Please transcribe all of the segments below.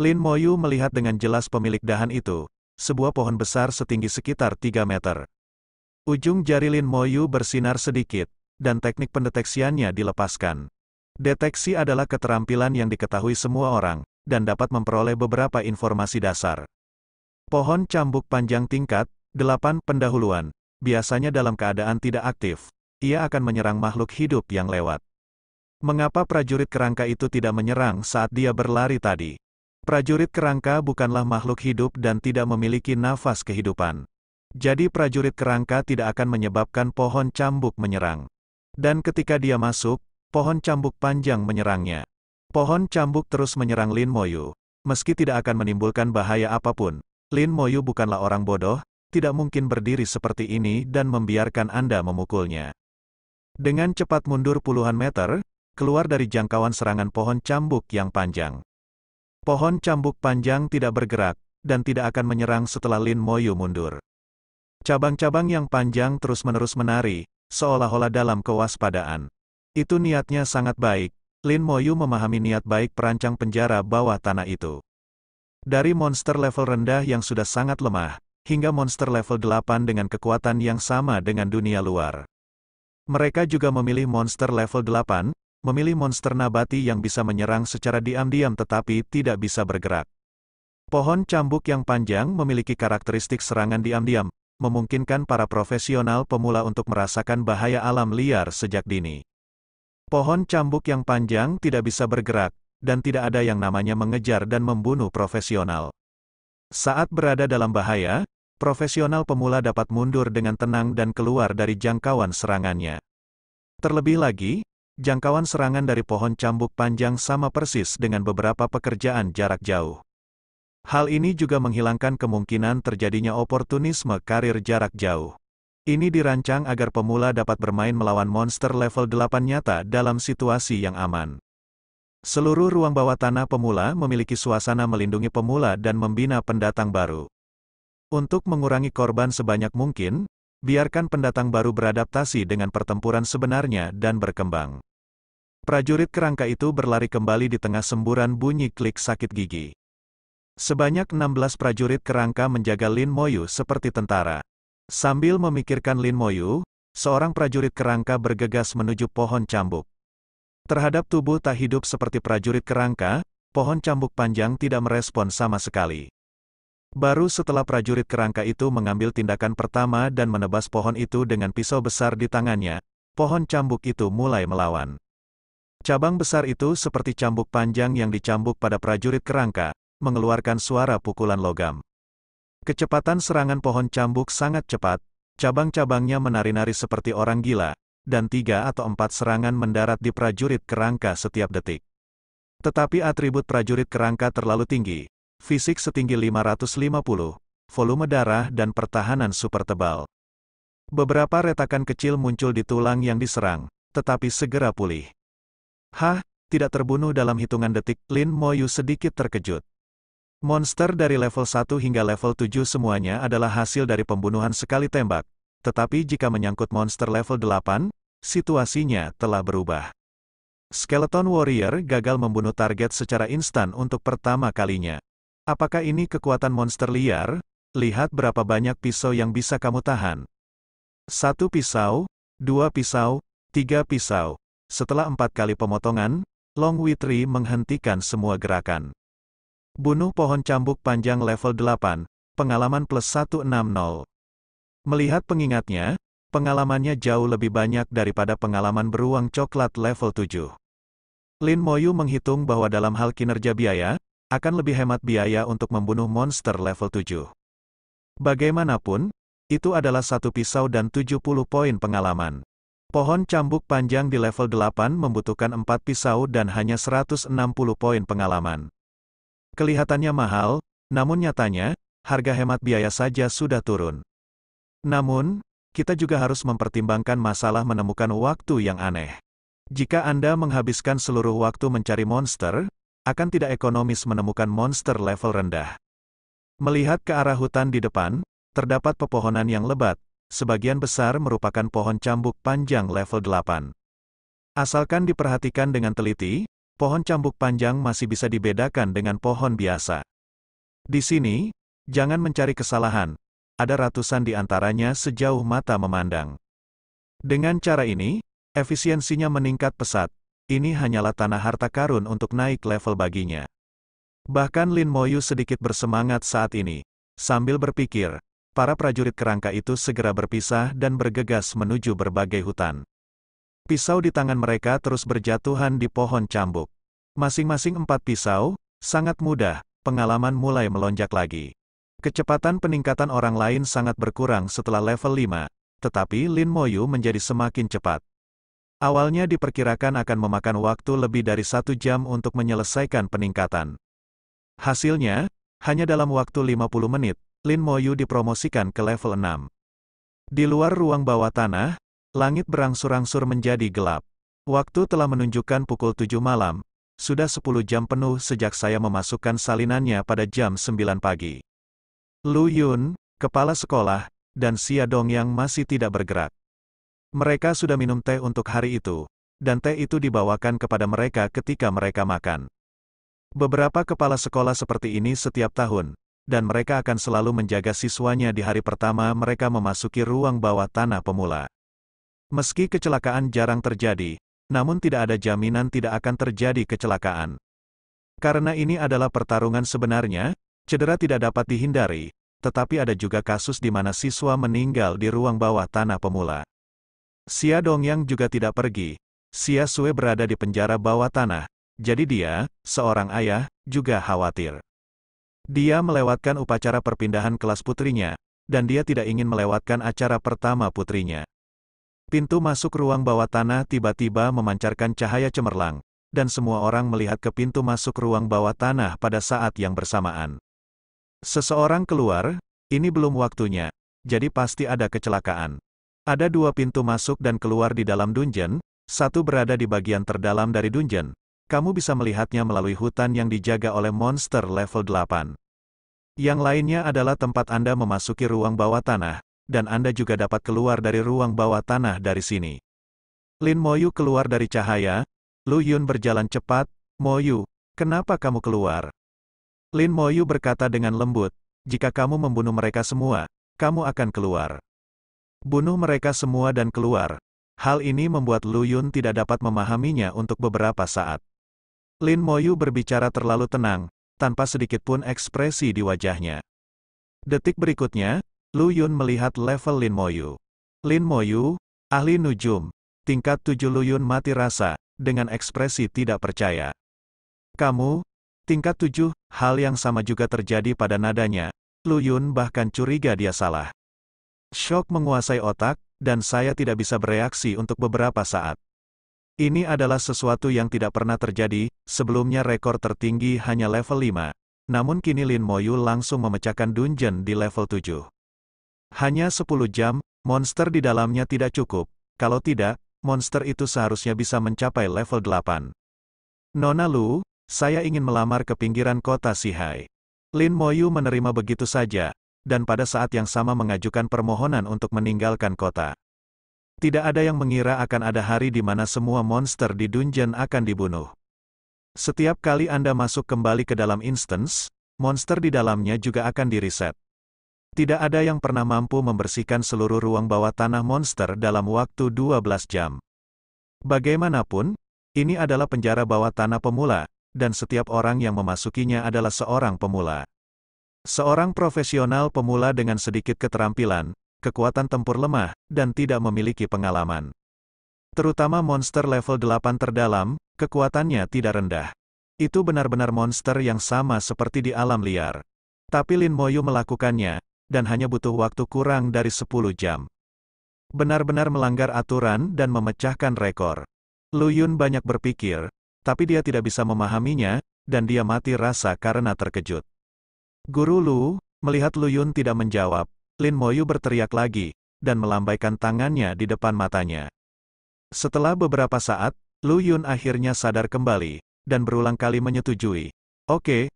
Lin Moyu melihat dengan jelas pemilik dahan itu, sebuah pohon besar setinggi sekitar 3 meter. Ujung jari Lin Moyu bersinar sedikit, dan teknik pendeteksiannya dilepaskan. Deteksi adalah keterampilan yang diketahui semua orang, dan dapat memperoleh beberapa informasi dasar. Pohon cambuk panjang tingkat, 8 pendahuluan, biasanya dalam keadaan tidak aktif, ia akan menyerang makhluk hidup yang lewat. Mengapa prajurit kerangka itu tidak menyerang saat dia berlari tadi? Prajurit kerangka bukanlah makhluk hidup dan tidak memiliki nafas kehidupan. Jadi prajurit kerangka tidak akan menyebabkan pohon cambuk menyerang. Dan ketika dia masuk, pohon cambuk panjang menyerangnya. Pohon cambuk terus menyerang Lin Moyu. Meski tidak akan menimbulkan bahaya apapun, Lin Moyu bukanlah orang bodoh, tidak mungkin berdiri seperti ini dan membiarkan Anda memukulnya. Dengan cepat mundur puluhan meter, keluar dari jangkauan serangan pohon cambuk yang panjang. Pohon cambuk panjang tidak bergerak, dan tidak akan menyerang setelah Lin Moyu mundur. Cabang-cabang yang panjang terus-menerus menari, seolah-olah dalam kewaspadaan. Itu niatnya sangat baik, Lin Moyu memahami niat baik perancang penjara bawah tanah itu. Dari monster level rendah yang sudah sangat lemah, hingga monster level 8 dengan kekuatan yang sama dengan dunia luar. Mereka juga memilih monster level 8, memilih monster nabati yang bisa menyerang secara diam-diam tetapi tidak bisa bergerak. Pohon cambuk yang panjang memiliki karakteristik serangan diam-diam, memungkinkan para profesional pemula untuk merasakan bahaya alam liar sejak dini. Pohon cambuk yang panjang tidak bisa bergerak, dan tidak ada yang namanya mengejar dan membunuh profesional. Saat berada dalam bahaya, profesional pemula dapat mundur dengan tenang dan keluar dari jangkauan serangannya. Terlebih lagi, Jangkauan serangan dari pohon cambuk panjang sama persis dengan beberapa pekerjaan jarak jauh. Hal ini juga menghilangkan kemungkinan terjadinya oportunisme karir jarak jauh. Ini dirancang agar pemula dapat bermain melawan monster level 8 nyata dalam situasi yang aman. Seluruh ruang bawah tanah pemula memiliki suasana melindungi pemula dan membina pendatang baru. Untuk mengurangi korban sebanyak mungkin, biarkan pendatang baru beradaptasi dengan pertempuran sebenarnya dan berkembang. Prajurit kerangka itu berlari kembali di tengah semburan bunyi klik sakit gigi. Sebanyak 16 prajurit kerangka menjaga Lin Moyu seperti tentara. Sambil memikirkan Lin Moyu, seorang prajurit kerangka bergegas menuju pohon cambuk. Terhadap tubuh tak hidup seperti prajurit kerangka, pohon cambuk panjang tidak merespon sama sekali. Baru setelah prajurit kerangka itu mengambil tindakan pertama dan menebas pohon itu dengan pisau besar di tangannya, pohon cambuk itu mulai melawan. Cabang besar itu seperti cambuk panjang yang dicambuk pada prajurit kerangka, mengeluarkan suara pukulan logam. Kecepatan serangan pohon cambuk sangat cepat, cabang-cabangnya menari-nari seperti orang gila, dan tiga atau empat serangan mendarat di prajurit kerangka setiap detik. Tetapi atribut prajurit kerangka terlalu tinggi, fisik setinggi 550, volume darah dan pertahanan super tebal. Beberapa retakan kecil muncul di tulang yang diserang, tetapi segera pulih. Hah, tidak terbunuh dalam hitungan detik, Lin Moyu sedikit terkejut. Monster dari level 1 hingga level 7 semuanya adalah hasil dari pembunuhan sekali tembak, tetapi jika menyangkut monster level 8, situasinya telah berubah. Skeleton Warrior gagal membunuh target secara instan untuk pertama kalinya. Apakah ini kekuatan monster liar? Lihat berapa banyak pisau yang bisa kamu tahan. Satu pisau, dua pisau, tiga pisau. Setelah empat kali pemotongan, Long Witri menghentikan semua gerakan. Bunuh pohon cambuk panjang level 8, pengalaman plus 160. Melihat pengingatnya, pengalamannya jauh lebih banyak daripada pengalaman beruang coklat level 7. Lin Moyu menghitung bahwa dalam hal kinerja biaya, akan lebih hemat biaya untuk membunuh monster level 7. Bagaimanapun, itu adalah satu pisau dan 70 poin pengalaman. Pohon cambuk panjang di level 8 membutuhkan 4 pisau dan hanya 160 poin pengalaman. Kelihatannya mahal, namun nyatanya, harga hemat biaya saja sudah turun. Namun, kita juga harus mempertimbangkan masalah menemukan waktu yang aneh. Jika Anda menghabiskan seluruh waktu mencari monster, akan tidak ekonomis menemukan monster level rendah. Melihat ke arah hutan di depan, terdapat pepohonan yang lebat, sebagian besar merupakan pohon cambuk panjang level 8. Asalkan diperhatikan dengan teliti, pohon cambuk panjang masih bisa dibedakan dengan pohon biasa. Di sini, jangan mencari kesalahan, ada ratusan di antaranya sejauh mata memandang. Dengan cara ini, efisiensinya meningkat pesat, ini hanyalah tanah harta karun untuk naik level baginya. Bahkan Lin Moyu sedikit bersemangat saat ini. Sambil berpikir, para prajurit kerangka itu segera berpisah dan bergegas menuju berbagai hutan. Pisau di tangan mereka terus berjatuhan di pohon cambuk. Masing-masing empat pisau, sangat mudah, pengalaman mulai melonjak lagi. Kecepatan peningkatan orang lain sangat berkurang setelah level 5, tetapi Lin Moyu menjadi semakin cepat. Awalnya diperkirakan akan memakan waktu lebih dari satu jam untuk menyelesaikan peningkatan. Hasilnya, hanya dalam waktu 50 menit, Lin Moyu dipromosikan ke level 6. Di luar ruang bawah tanah, langit berangsur-angsur menjadi gelap. Waktu telah menunjukkan pukul 7 malam, sudah 10 jam penuh sejak saya memasukkan salinannya pada jam 9 pagi. Lu Yun, kepala sekolah, dan Xia Dong yang masih tidak bergerak. Mereka sudah minum teh untuk hari itu, dan teh itu dibawakan kepada mereka ketika mereka makan. Beberapa kepala sekolah seperti ini setiap tahun, dan mereka akan selalu menjaga siswanya di hari pertama mereka memasuki ruang bawah tanah pemula. Meski kecelakaan jarang terjadi, namun tidak ada jaminan tidak akan terjadi kecelakaan. Karena ini adalah pertarungan sebenarnya, cedera tidak dapat dihindari, tetapi ada juga kasus di mana siswa meninggal di ruang bawah tanah pemula. Xia Dongyang juga tidak pergi. Xia Sue berada di penjara bawah tanah, jadi dia, seorang ayah, juga khawatir. Dia melewatkan upacara perpindahan kelas putrinya, dan dia tidak ingin melewatkan acara pertama putrinya. Pintu masuk ruang bawah tanah tiba-tiba memancarkan cahaya cemerlang, dan semua orang melihat ke pintu masuk ruang bawah tanah pada saat yang bersamaan. Seseorang keluar, ini belum waktunya, jadi pasti ada kecelakaan. Ada dua pintu masuk dan keluar di dalam dungeon, satu berada di bagian terdalam dari dungeon. Kamu bisa melihatnya melalui hutan yang dijaga oleh monster level 8. Yang lainnya adalah tempat Anda memasuki ruang bawah tanah, dan Anda juga dapat keluar dari ruang bawah tanah dari sini. Lin Moyu keluar dari cahaya, Lu Yun berjalan cepat, Moyu, kenapa kamu keluar? Lin Moyu berkata dengan lembut, jika kamu membunuh mereka semua, kamu akan keluar. Bunuh mereka semua dan keluar. Hal ini membuat Lu Yun tidak dapat memahaminya untuk beberapa saat. Lin Moyu berbicara terlalu tenang, tanpa sedikit pun ekspresi di wajahnya. Detik berikutnya, Lu Yun melihat level Lin Moyu. Lin Moyu, ahli nujum, tingkat 7 Lu Yun mati rasa, dengan ekspresi tidak percaya. Kamu, tingkat 7, hal yang sama juga terjadi pada nadanya, Lu Yun bahkan curiga dia salah. Shock menguasai otak, dan saya tidak bisa bereaksi untuk beberapa saat. Ini adalah sesuatu yang tidak pernah terjadi, sebelumnya rekor tertinggi hanya level 5. Namun kini Lin Moyu langsung memecahkan dungeon di level 7. Hanya 10 jam, monster di dalamnya tidak cukup. Kalau tidak, monster itu seharusnya bisa mencapai level 8. Nona Lu, saya ingin melamar ke pinggiran kota Sihai. Lin Moyu menerima begitu saja, dan pada saat yang sama mengajukan permohonan untuk meninggalkan kota. Tidak ada yang mengira akan ada hari di mana semua monster di dungeon akan dibunuh. Setiap kali Anda masuk kembali ke dalam instance, monster di dalamnya juga akan direset. Tidak ada yang pernah mampu membersihkan seluruh ruang bawah tanah monster dalam waktu 12 jam. Bagaimanapun, ini adalah penjara bawah tanah pemula, dan setiap orang yang memasukinya adalah seorang pemula. Seorang profesional pemula dengan sedikit keterampilan, kekuatan tempur lemah, dan tidak memiliki pengalaman. Terutama monster level 8 terdalam, kekuatannya tidak rendah. Itu benar-benar monster yang sama seperti di alam liar. Tapi Lin Moyu melakukannya, dan hanya butuh waktu kurang dari 10 jam. Benar-benar melanggar aturan dan memecahkan rekor. Lu Yun banyak berpikir, tapi dia tidak bisa memahaminya, dan dia mati rasa karena terkejut. Guru Lu, melihat Lu Yun tidak menjawab, Lin Moyu berteriak lagi, dan melambaikan tangannya di depan matanya. Setelah beberapa saat, Lu Yun akhirnya sadar kembali, dan berulang kali menyetujui. Oke, okay, oke,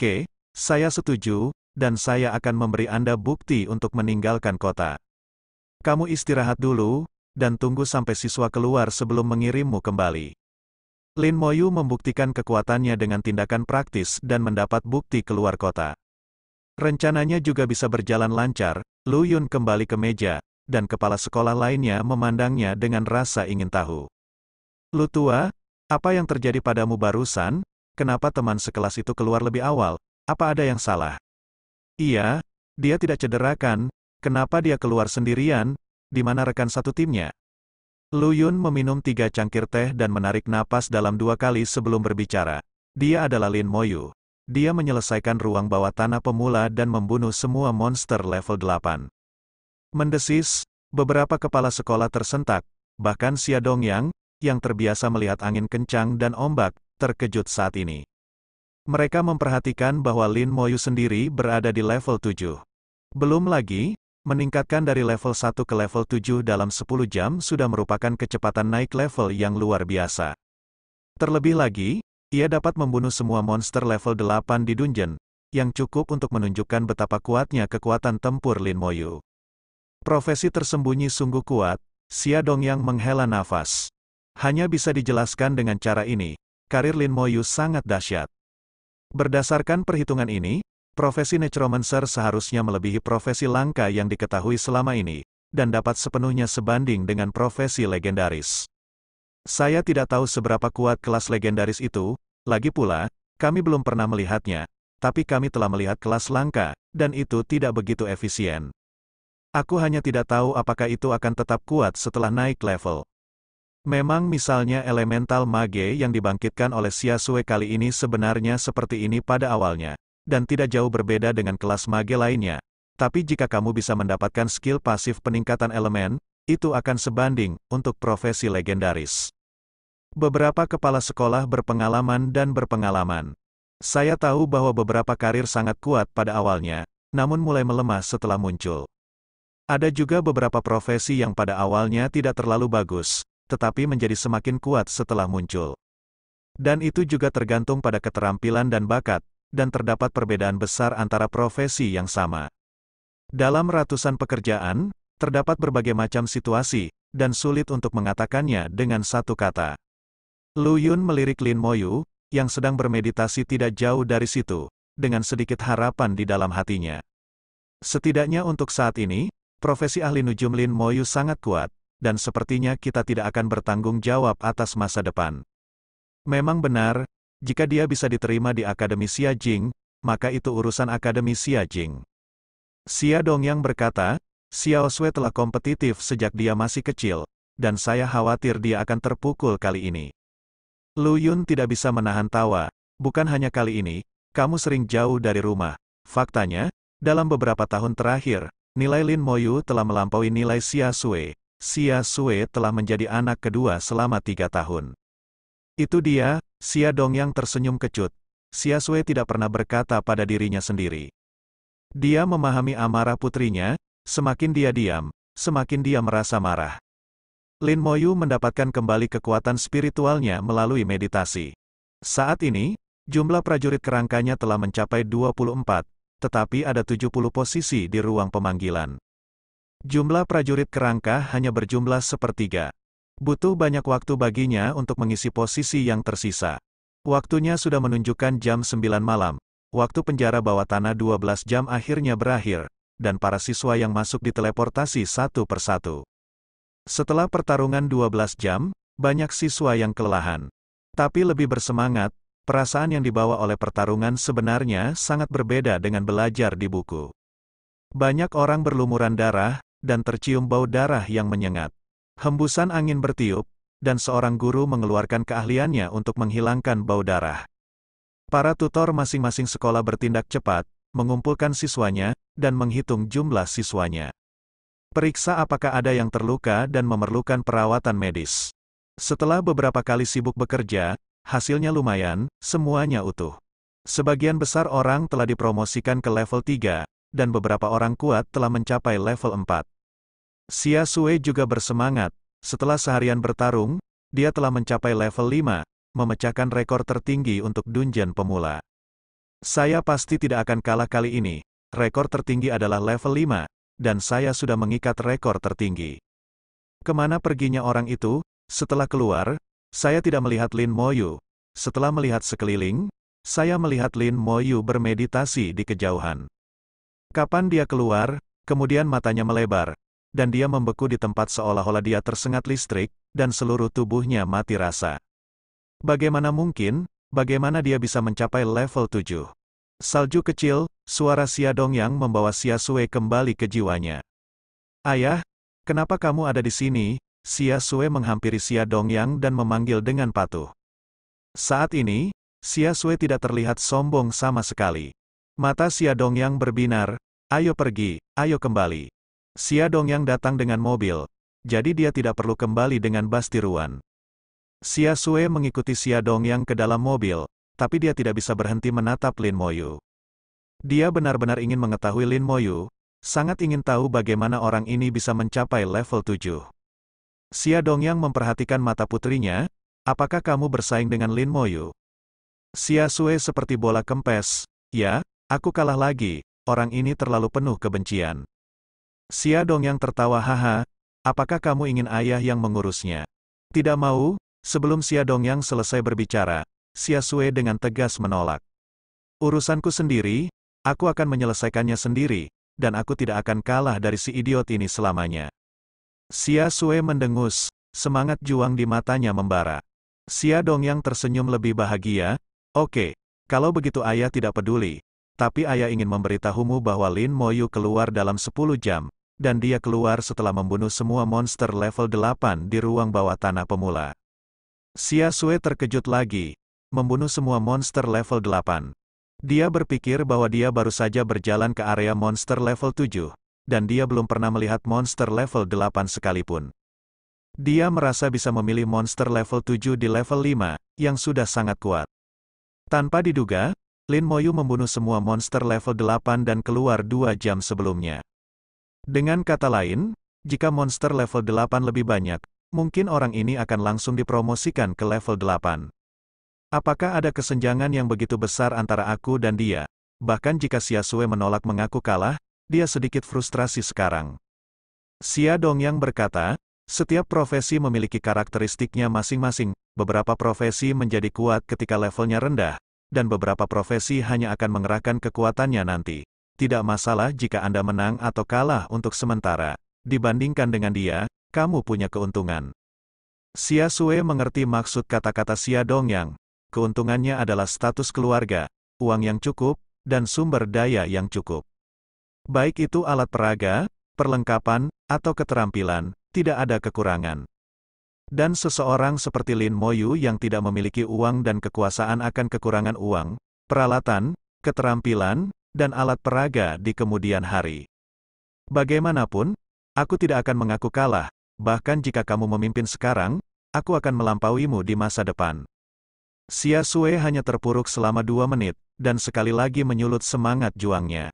okay, saya setuju, dan saya akan memberi Anda bukti untuk meninggalkan kota. Kamu istirahat dulu, dan tunggu sampai siswa keluar sebelum mengirimmu kembali. Lin Moyu membuktikan kekuatannya dengan tindakan praktis dan mendapat bukti keluar kota. Rencananya juga bisa berjalan lancar, Lu Yun kembali ke meja, dan kepala sekolah lainnya memandangnya dengan rasa ingin tahu. Lu tua, apa yang terjadi padamu barusan? Kenapa teman sekelas itu keluar lebih awal? Apa ada yang salah? Iya, dia tidak cederakan, kenapa dia keluar sendirian, di mana rekan satu timnya? Lu Yun meminum tiga cangkir teh dan menarik napas dalam dua kali sebelum berbicara. Dia adalah Lin Moyu. Dia menyelesaikan ruang bawah tanah pemula dan membunuh semua monster level 8. Mendesis, beberapa kepala sekolah tersentak, bahkan Xia Dongyang, yang terbiasa melihat angin kencang dan ombak, terkejut saat ini. Mereka memperhatikan bahwa Lin Moyu sendiri berada di level 7. Belum lagi, meningkatkan dari level 1 ke level 7 dalam 10 jam sudah merupakan kecepatan naik level yang luar biasa. Terlebih lagi, ia dapat membunuh semua monster level 8 di dungeon, yang cukup untuk menunjukkan betapa kuatnya kekuatan tempur Lin Moyu. Profesi tersembunyi sungguh kuat, Xia Dongyang menghela nafas. Hanya bisa dijelaskan dengan cara ini, karir Lin Moyu sangat dahsyat. Berdasarkan perhitungan ini, profesi necromancer seharusnya melebihi profesi langka yang diketahui selama ini, dan dapat sepenuhnya sebanding dengan profesi legendaris. Saya tidak tahu seberapa kuat kelas legendaris itu, lagi pula, kami belum pernah melihatnya, tapi kami telah melihat kelas langka, dan itu tidak begitu efisien. Aku hanya tidak tahu apakah itu akan tetap kuat setelah naik level. Memang misalnya elemental mage yang dibangkitkan oleh Siasue kali ini sebenarnya seperti ini pada awalnya, dan tidak jauh berbeda dengan kelas mage lainnya. Tapi jika kamu bisa mendapatkan skill pasif peningkatan elemen, itu akan sebanding untuk profesi legendaris. Beberapa kepala sekolah berpengalaman dan berpengalaman. Saya tahu bahwa beberapa karir sangat kuat pada awalnya, namun mulai melemah setelah muncul. Ada juga beberapa profesi yang pada awalnya tidak terlalu bagus, tetapi menjadi semakin kuat setelah muncul. Dan itu juga tergantung pada keterampilan dan bakat, dan terdapat perbedaan besar antara profesi yang sama. Dalam ratusan pekerjaan, terdapat berbagai macam situasi, dan sulit untuk mengatakannya dengan satu kata. Lu Yun melirik Lin Moyu, yang sedang bermeditasi tidak jauh dari situ, dengan sedikit harapan di dalam hatinya. Setidaknya untuk saat ini, profesi ahli nujum Lin Moyu sangat kuat, dan sepertinya kita tidak akan bertanggung jawab atas masa depan. Memang benar, jika dia bisa diterima di Akademi Xia Jing, maka itu urusan Akademi Xia Jing. Xia Dongyang berkata, Xiao Sui telah kompetitif sejak dia masih kecil, dan saya khawatir dia akan terpukul kali ini. Lu Yun tidak bisa menahan tawa, bukan hanya kali ini, kamu sering jauh dari rumah. Faktanya, dalam beberapa tahun terakhir, nilai Lin Moyu telah melampaui nilai Xia Sui. Xia Sui telah menjadi anak kedua selama tiga tahun. Itu dia, Xia yang tersenyum kecut. Xia Sui tidak pernah berkata pada dirinya sendiri. Dia memahami amarah putrinya, semakin dia diam, semakin dia merasa marah. Lin Moyu mendapatkan kembali kekuatan spiritualnya melalui meditasi. Saat ini, jumlah prajurit kerangkanya telah mencapai 24, tetapi ada 70 posisi di ruang pemanggilan. Jumlah prajurit kerangka hanya berjumlah sepertiga. Butuh banyak waktu baginya untuk mengisi posisi yang tersisa. Waktunya sudah menunjukkan jam 9 malam. Waktu penjara bawah tanah 12 jam akhirnya berakhir, dan para siswa yang masuk diteleportasi satu persatu. Setelah pertarungan 12 jam, banyak siswa yang kelelahan. Tapi lebih bersemangat, perasaan yang dibawa oleh pertarungan sebenarnya sangat berbeda dengan belajar di buku. Banyak orang berlumuran darah, dan tercium bau darah yang menyengat. Hembusan angin bertiup, dan seorang guru mengeluarkan keahliannya untuk menghilangkan bau darah. Para tutor masing-masing sekolah bertindak cepat, mengumpulkan siswanya, dan menghitung jumlah siswanya. Periksa apakah ada yang terluka dan memerlukan perawatan medis. Setelah beberapa kali sibuk bekerja, hasilnya lumayan, semuanya utuh. Sebagian besar orang telah dipromosikan ke level 3, dan beberapa orang kuat telah mencapai level 4. Xia Sue juga bersemangat. Setelah seharian bertarung, dia telah mencapai level 5, memecahkan rekor tertinggi untuk dungeon pemula. Saya pasti tidak akan kalah kali ini. Rekor tertinggi adalah level 5, dan saya sudah mengikat rekor tertinggi. Kemana perginya orang itu? Setelah keluar, saya tidak melihat Lin Moyu. Setelah melihat sekeliling, saya melihat Lin Moyu bermeditasi di kejauhan. Kapan dia keluar, kemudian matanya melebar, dan dia membeku di tempat seolah-olah dia tersengat listrik, dan seluruh tubuhnya mati rasa. Bagaimana mungkin, bagaimana dia bisa mencapai level 7? Salju kecil, suara Xia Dongyang membawa Xia Sue kembali ke jiwanya. Ayah, kenapa kamu ada di sini? Xia Sue menghampiri Xia Dongyang dan memanggil dengan patuh. Saat ini, Xia Sue tidak terlihat sombong sama sekali. Mata Xia Dongyang berbinar, ayo pergi, ayo kembali. Xia Dongyang datang dengan mobil, jadi dia tidak perlu kembali dengan Bastiruan. Xia Sue mengikuti Xia Dongyang ke dalam mobil, tapi dia tidak bisa berhenti menatap Lin Moyu. Dia benar-benar ingin mengetahui Lin Moyu, sangat ingin tahu bagaimana orang ini bisa mencapai level 7. Xia Dongyang memperhatikan mata putrinya, apakah kamu bersaing dengan Lin Moyu? Xia Sue seperti bola kempes, ya, aku kalah lagi, orang ini terlalu penuh kebencian. Xia Dongyang tertawa haha, apakah kamu ingin ayah yang mengurusnya? Tidak mau, sebelum Xia Dongyang selesai berbicara, Sui dengan tegas menolak. Urusanku sendiri, aku akan menyelesaikannya sendiri, dan aku tidak akan kalah dari si idiot ini selamanya. Xia Sue mendengus, semangat juang di matanya membara. Xia Dongyang tersenyum lebih bahagia, oke, okay, kalau begitu ayah tidak peduli, tapi ayah ingin memberitahumu bahwa Lin Moyu keluar dalam 10 jam, dan dia keluar setelah membunuh semua monster level 8 di ruang bawah tanah pemula. Xia Sue terkejut lagi, membunuh semua monster level 8. Dia berpikir bahwa dia baru saja berjalan ke area monster level 7, dan dia belum pernah melihat monster level 8 sekalipun. Dia merasa bisa memilih monster level 7 di level 5, yang sudah sangat kuat. Tanpa diduga, Lin Moyu membunuh semua monster level 8 dan keluar dua jam sebelumnya. Dengan kata lain, jika monster level 8 lebih banyak, mungkin orang ini akan langsung dipromosikan ke level 8. Apakah ada kesenjangan yang begitu besar antara aku dan dia? Bahkan jika Xiasue menolak mengaku kalah, dia sedikit frustrasi sekarang. Xia Dongyang berkata, setiap profesi memiliki karakteristiknya masing-masing, beberapa profesi menjadi kuat ketika levelnya rendah, dan beberapa profesi hanya akan mengerahkan kekuatannya nanti. Tidak masalah jika Anda menang atau kalah untuk sementara. Dibandingkan dengan dia, kamu punya keuntungan. Xia Sue mengerti maksud kata-kata Xia Dongyang, keuntungannya adalah status keluarga, uang yang cukup, dan sumber daya yang cukup. Baik itu alat peraga, perlengkapan, atau keterampilan, tidak ada kekurangan. Dan seseorang seperti Lin Moyu yang tidak memiliki uang dan kekuasaan akan kekurangan uang, peralatan, keterampilan, dan alat peraga di kemudian hari. Bagaimanapun, aku tidak akan mengaku kalah, bahkan jika kamu memimpin sekarang, aku akan melampauimu di masa depan. Xia Sue hanya terpuruk selama dua menit, dan sekali lagi menyulut semangat juangnya.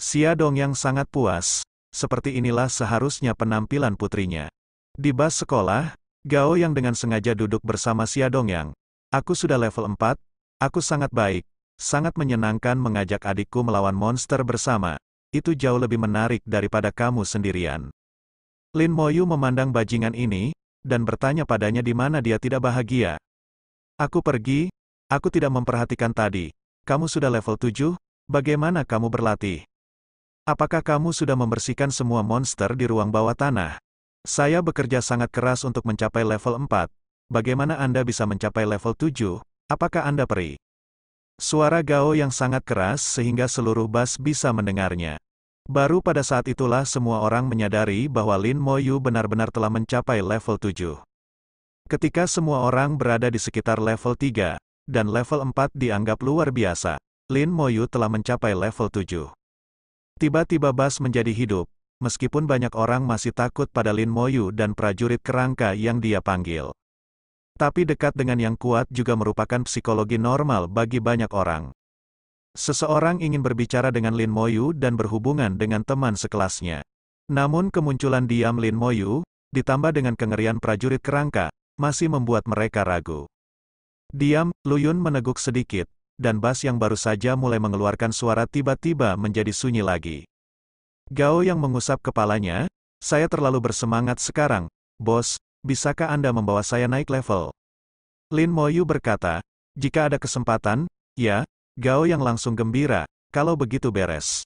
Xia yang sangat puas, seperti inilah seharusnya penampilan putrinya. Di bas sekolah, Gao yang dengan sengaja duduk bersama Xia Dongyang. Aku sudah level 4, aku sangat baik, sangat menyenangkan mengajak adikku melawan monster bersama. Itu jauh lebih menarik daripada kamu sendirian. Lin Moyu memandang bajingan ini, dan bertanya padanya di mana dia tidak bahagia, Aku pergi, aku tidak memperhatikan tadi. Kamu sudah level 7, bagaimana kamu berlatih? Apakah kamu sudah membersihkan semua monster di ruang bawah tanah? Saya bekerja sangat keras untuk mencapai level 4. Bagaimana Anda bisa mencapai level 7? Apakah Anda peri? Suara Gao yang sangat keras sehingga seluruh bas bisa mendengarnya. Baru pada saat itulah semua orang menyadari bahwa Lin Moyu benar-benar telah mencapai level 7. Ketika semua orang berada di sekitar level 3, dan level 4 dianggap luar biasa, Lin Moyu telah mencapai level 7. Tiba-tiba Bas menjadi hidup, meskipun banyak orang masih takut pada Lin Moyu dan prajurit kerangka yang dia panggil. Tapi dekat dengan yang kuat juga merupakan psikologi normal bagi banyak orang. Seseorang ingin berbicara dengan Lin Moyu dan berhubungan dengan teman sekelasnya. Namun kemunculan diam Lin Moyu, ditambah dengan kengerian prajurit kerangka, masih membuat mereka ragu. Diam, Luyun meneguk sedikit, dan bas yang baru saja mulai mengeluarkan suara tiba-tiba menjadi sunyi lagi. Gao yang mengusap kepalanya, saya terlalu bersemangat sekarang, bos, bisakah Anda membawa saya naik level? Lin Moyu berkata, jika ada kesempatan, ya, Gao yang langsung gembira, kalau begitu beres.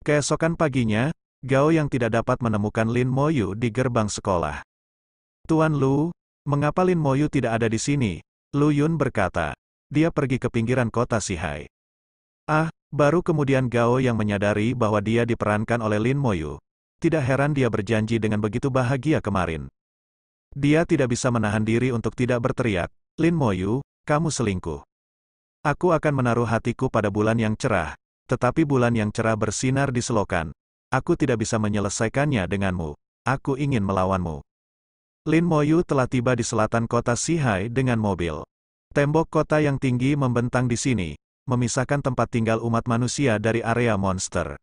Keesokan paginya, Gao yang tidak dapat menemukan Lin Moyu di gerbang sekolah. Tuan Lu, Mengapa Lin Moyu tidak ada di sini? Lu Yun berkata. Dia pergi ke pinggiran kota Sihai. Ah, baru kemudian Gao yang menyadari bahwa dia diperankan oleh Lin Moyu. Tidak heran dia berjanji dengan begitu bahagia kemarin. Dia tidak bisa menahan diri untuk tidak berteriak, Lin Moyu, kamu selingkuh. Aku akan menaruh hatiku pada bulan yang cerah, tetapi bulan yang cerah bersinar di selokan. Aku tidak bisa menyelesaikannya denganmu. Aku ingin melawanmu. Lin Moyu telah tiba di selatan kota Sihai dengan mobil. Tembok kota yang tinggi membentang di sini, memisahkan tempat tinggal umat manusia dari area monster.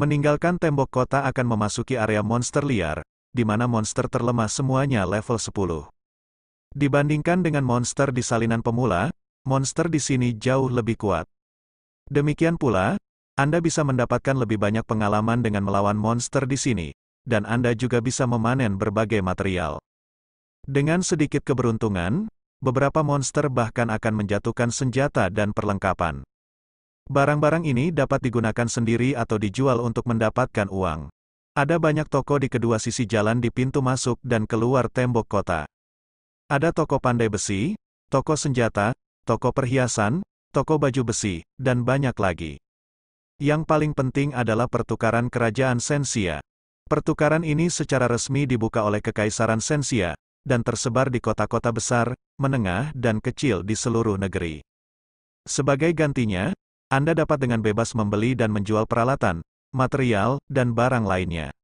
Meninggalkan tembok kota akan memasuki area monster liar, di mana monster terlemah semuanya level 10. Dibandingkan dengan monster di salinan pemula, monster di sini jauh lebih kuat. Demikian pula, Anda bisa mendapatkan lebih banyak pengalaman dengan melawan monster di sini, dan Anda juga bisa memanen berbagai material. Dengan sedikit keberuntungan, beberapa monster bahkan akan menjatuhkan senjata dan perlengkapan. Barang-barang ini dapat digunakan sendiri atau dijual untuk mendapatkan uang. Ada banyak toko di kedua sisi jalan di pintu masuk dan keluar tembok kota. Ada toko pandai besi, toko senjata, toko perhiasan, toko baju besi, dan banyak lagi. Yang paling penting adalah pertukaran kerajaan Sensia. Pertukaran ini secara resmi dibuka oleh Kekaisaran Sensia, dan tersebar di kota-kota besar, menengah dan kecil di seluruh negeri. Sebagai gantinya, Anda dapat dengan bebas membeli dan menjual peralatan, material, dan barang lainnya.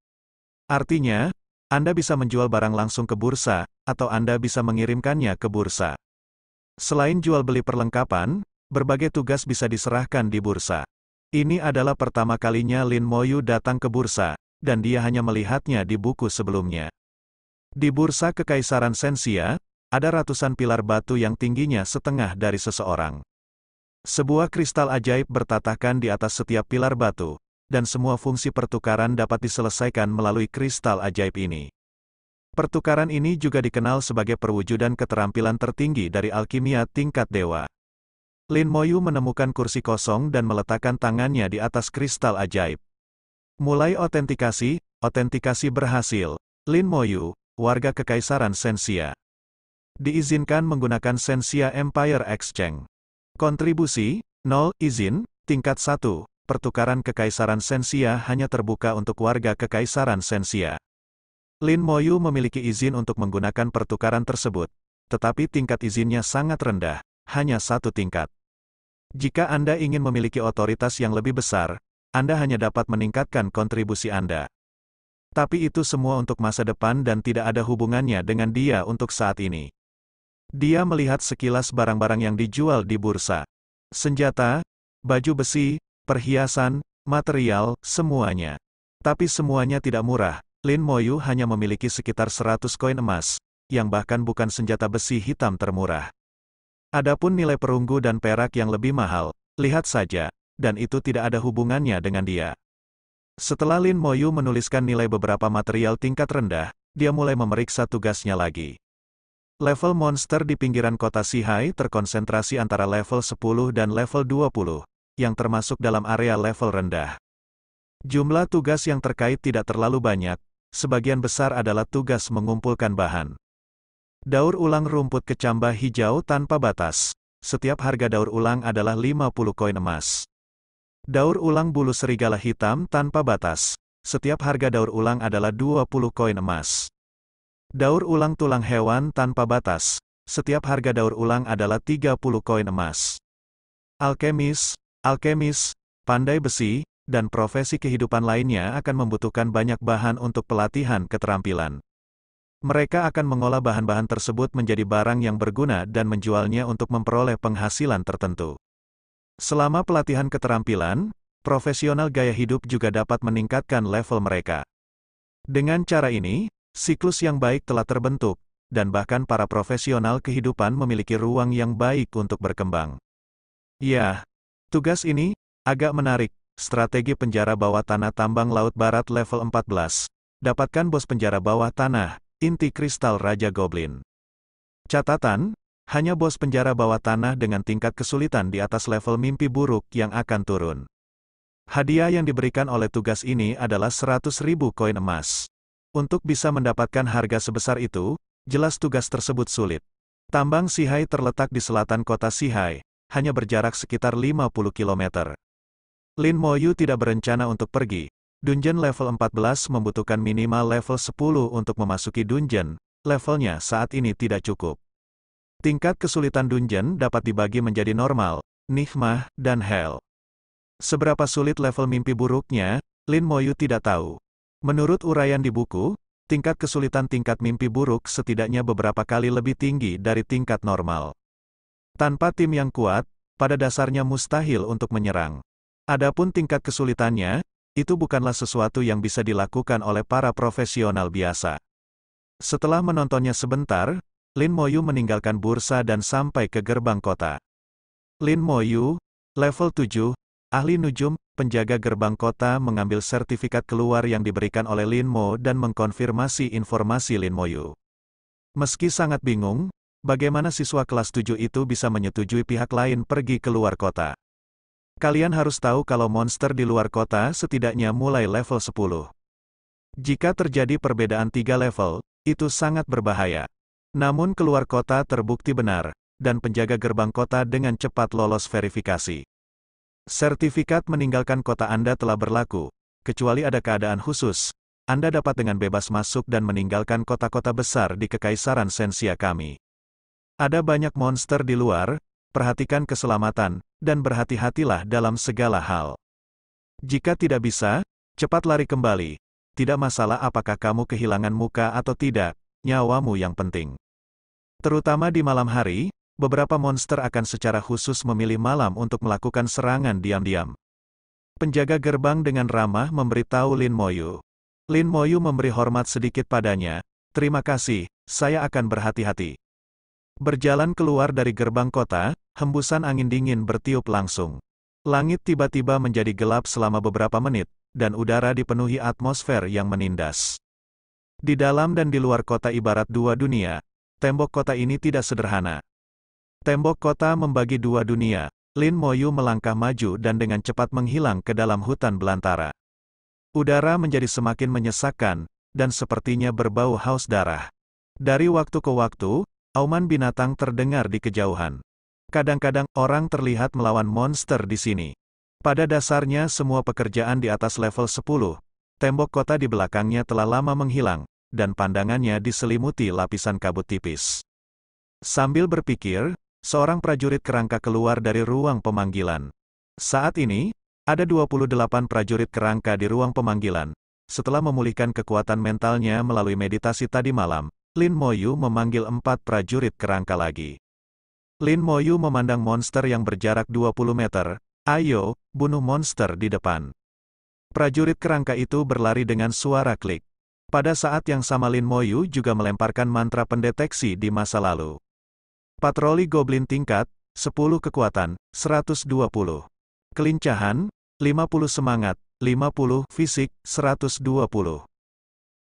Artinya, Anda bisa menjual barang langsung ke bursa, atau Anda bisa mengirimkannya ke bursa. Selain jual beli perlengkapan, berbagai tugas bisa diserahkan di bursa. Ini adalah pertama kalinya Lin Moyu datang ke bursa, dan dia hanya melihatnya di buku sebelumnya. Di bursa Kekaisaran Sensia, ada ratusan pilar batu yang tingginya setengah dari seseorang. Sebuah kristal ajaib bertatahkan di atas setiap pilar batu, dan semua fungsi pertukaran dapat diselesaikan melalui kristal ajaib ini. Pertukaran ini juga dikenal sebagai perwujudan keterampilan tertinggi dari alkimia tingkat dewa. Lin Moyu menemukan kursi kosong dan meletakkan tangannya di atas kristal ajaib. Mulai otentikasi, otentikasi berhasil. Lin Moyu, warga Kekaisaran Sensia. Diizinkan menggunakan Sensia Empire Exchange. Kontribusi, 0, izin, tingkat 1, pertukaran Kekaisaran Sensia hanya terbuka untuk warga Kekaisaran Sensia. Lin Moyu memiliki izin untuk menggunakan pertukaran tersebut, tetapi tingkat izinnya sangat rendah, hanya satu tingkat. Jika Anda ingin memiliki otoritas yang lebih besar, anda hanya dapat meningkatkan kontribusi Anda. Tapi itu semua untuk masa depan dan tidak ada hubungannya dengan dia untuk saat ini. Dia melihat sekilas barang-barang yang dijual di bursa. Senjata, baju besi, perhiasan, material, semuanya. Tapi semuanya tidak murah. Lin Moyu hanya memiliki sekitar 100 koin emas, yang bahkan bukan senjata besi hitam termurah. Adapun nilai perunggu dan perak yang lebih mahal, lihat saja dan itu tidak ada hubungannya dengan dia. Setelah Lin Moyu menuliskan nilai beberapa material tingkat rendah, dia mulai memeriksa tugasnya lagi. Level monster di pinggiran kota Sihai terkonsentrasi antara level 10 dan level 20, yang termasuk dalam area level rendah. Jumlah tugas yang terkait tidak terlalu banyak, sebagian besar adalah tugas mengumpulkan bahan. Daur ulang rumput kecambah hijau tanpa batas. Setiap harga daur ulang adalah 50 koin emas. Daur ulang bulu serigala hitam tanpa batas. Setiap harga daur ulang adalah 20 koin emas. Daur ulang tulang hewan tanpa batas. Setiap harga daur ulang adalah 30 koin emas. Alkemis, alkemis, pandai besi, dan profesi kehidupan lainnya akan membutuhkan banyak bahan untuk pelatihan keterampilan. Mereka akan mengolah bahan-bahan tersebut menjadi barang yang berguna dan menjualnya untuk memperoleh penghasilan tertentu. Selama pelatihan keterampilan, profesional gaya hidup juga dapat meningkatkan level mereka. Dengan cara ini, siklus yang baik telah terbentuk, dan bahkan para profesional kehidupan memiliki ruang yang baik untuk berkembang. Ya, tugas ini agak menarik. Strategi penjara bawah tanah tambang laut barat level 14. Dapatkan bos penjara bawah tanah, inti kristal Raja Goblin. Catatan, hanya bos penjara bawah tanah dengan tingkat kesulitan di atas level mimpi buruk yang akan turun. Hadiah yang diberikan oleh tugas ini adalah 100.000 koin emas. Untuk bisa mendapatkan harga sebesar itu, jelas tugas tersebut sulit. Tambang Sihai terletak di selatan kota Sihai, hanya berjarak sekitar 50 km. Lin Moyu tidak berencana untuk pergi. Dungeon level 14 membutuhkan minimal level 10 untuk memasuki dungeon, levelnya saat ini tidak cukup. Tingkat kesulitan dungeon dapat dibagi menjadi normal, nikmah, dan hell. Seberapa sulit level mimpi buruknya, Lin Moyu tidak tahu. Menurut uraian di buku, tingkat kesulitan tingkat mimpi buruk setidaknya beberapa kali lebih tinggi dari tingkat normal. Tanpa tim yang kuat, pada dasarnya mustahil untuk menyerang. Adapun tingkat kesulitannya, itu bukanlah sesuatu yang bisa dilakukan oleh para profesional biasa. Setelah menontonnya sebentar, Lin Moyu meninggalkan bursa dan sampai ke gerbang kota. Lin Moyu, level 7, ahli nujum, penjaga gerbang kota mengambil sertifikat keluar yang diberikan oleh Lin Mo dan mengkonfirmasi informasi Lin Moyu. Meski sangat bingung, bagaimana siswa kelas 7 itu bisa menyetujui pihak lain pergi keluar kota. Kalian harus tahu kalau monster di luar kota setidaknya mulai level 10. Jika terjadi perbedaan tiga level, itu sangat berbahaya. Namun keluar kota terbukti benar, dan penjaga gerbang kota dengan cepat lolos verifikasi. Sertifikat meninggalkan kota Anda telah berlaku, kecuali ada keadaan khusus, Anda dapat dengan bebas masuk dan meninggalkan kota-kota besar di Kekaisaran Sensia kami. Ada banyak monster di luar, perhatikan keselamatan, dan berhati-hatilah dalam segala hal. Jika tidak bisa, cepat lari kembali. Tidak masalah apakah kamu kehilangan muka atau tidak, nyawamu yang penting. Terutama di malam hari, beberapa monster akan secara khusus memilih malam untuk melakukan serangan diam-diam. Penjaga gerbang dengan ramah memberitahu Lin Moyu. Lin Moyu memberi hormat sedikit padanya, terima kasih, saya akan berhati-hati. Berjalan keluar dari gerbang kota, hembusan angin dingin bertiup langsung. Langit tiba-tiba menjadi gelap selama beberapa menit, dan udara dipenuhi atmosfer yang menindas. Di dalam dan di luar kota ibarat dua dunia, tembok kota ini tidak sederhana. Tembok kota membagi dua dunia, Lin Moyu melangkah maju dan dengan cepat menghilang ke dalam hutan belantara. Udara menjadi semakin menyesakkan, dan sepertinya berbau haus darah. Dari waktu ke waktu, auman binatang terdengar di kejauhan. Kadang-kadang orang terlihat melawan monster di sini. Pada dasarnya semua pekerjaan di atas level 10, tembok kota di belakangnya telah lama menghilang, dan pandangannya diselimuti lapisan kabut tipis. Sambil berpikir, seorang prajurit kerangka keluar dari ruang pemanggilan. Saat ini, ada 28 prajurit kerangka di ruang pemanggilan. Setelah memulihkan kekuatan mentalnya melalui meditasi tadi malam, Lin Moyu memanggil empat prajurit kerangka lagi. Lin Moyu memandang monster yang berjarak 20 meter. Ayo, bunuh monster di depan. Prajurit kerangka itu berlari dengan suara klik. Pada saat yang sama Lin Moyu juga melemparkan mantra pendeteksi di masa lalu. Patroli Goblin tingkat, 10 kekuatan, 120. Kelincahan, 50 semangat, 50 fisik, 120.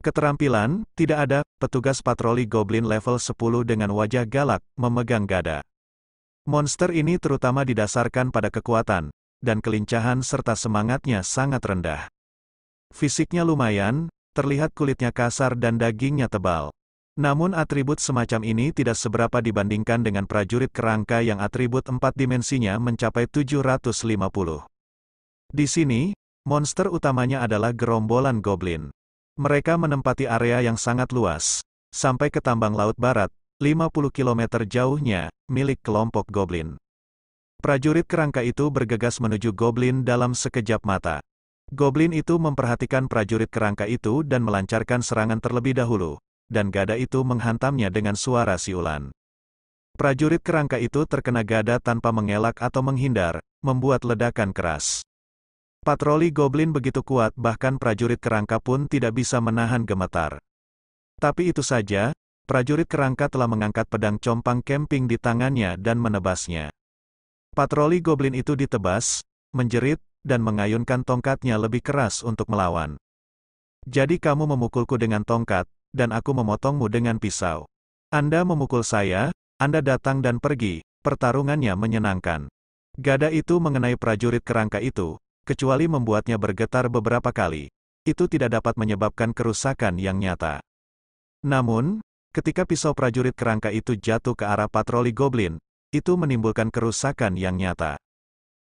Keterampilan, tidak ada, petugas patroli Goblin level 10 dengan wajah galak, memegang gada. Monster ini terutama didasarkan pada kekuatan, dan kelincahan serta semangatnya sangat rendah. Fisiknya lumayan, terlihat kulitnya kasar dan dagingnya tebal. Namun atribut semacam ini tidak seberapa dibandingkan dengan prajurit kerangka yang atribut empat dimensinya mencapai 750. Di sini, monster utamanya adalah gerombolan goblin. Mereka menempati area yang sangat luas, sampai ke tambang laut barat, 50 km jauhnya, milik kelompok goblin. Prajurit kerangka itu bergegas menuju goblin dalam sekejap mata. Goblin itu memperhatikan prajurit kerangka itu dan melancarkan serangan terlebih dahulu, dan gada itu menghantamnya dengan suara siulan. Prajurit kerangka itu terkena gada tanpa mengelak atau menghindar, membuat ledakan keras. Patroli goblin begitu kuat bahkan prajurit kerangka pun tidak bisa menahan gemetar. Tapi itu saja, prajurit kerangka telah mengangkat pedang compang camping di tangannya dan menebasnya. Patroli goblin itu ditebas, menjerit, dan mengayunkan tongkatnya lebih keras untuk melawan. Jadi kamu memukulku dengan tongkat, dan aku memotongmu dengan pisau. Anda memukul saya, Anda datang dan pergi, pertarungannya menyenangkan. Gada itu mengenai prajurit kerangka itu, kecuali membuatnya bergetar beberapa kali. Itu tidak dapat menyebabkan kerusakan yang nyata. Namun, ketika pisau prajurit kerangka itu jatuh ke arah patroli goblin, itu menimbulkan kerusakan yang nyata.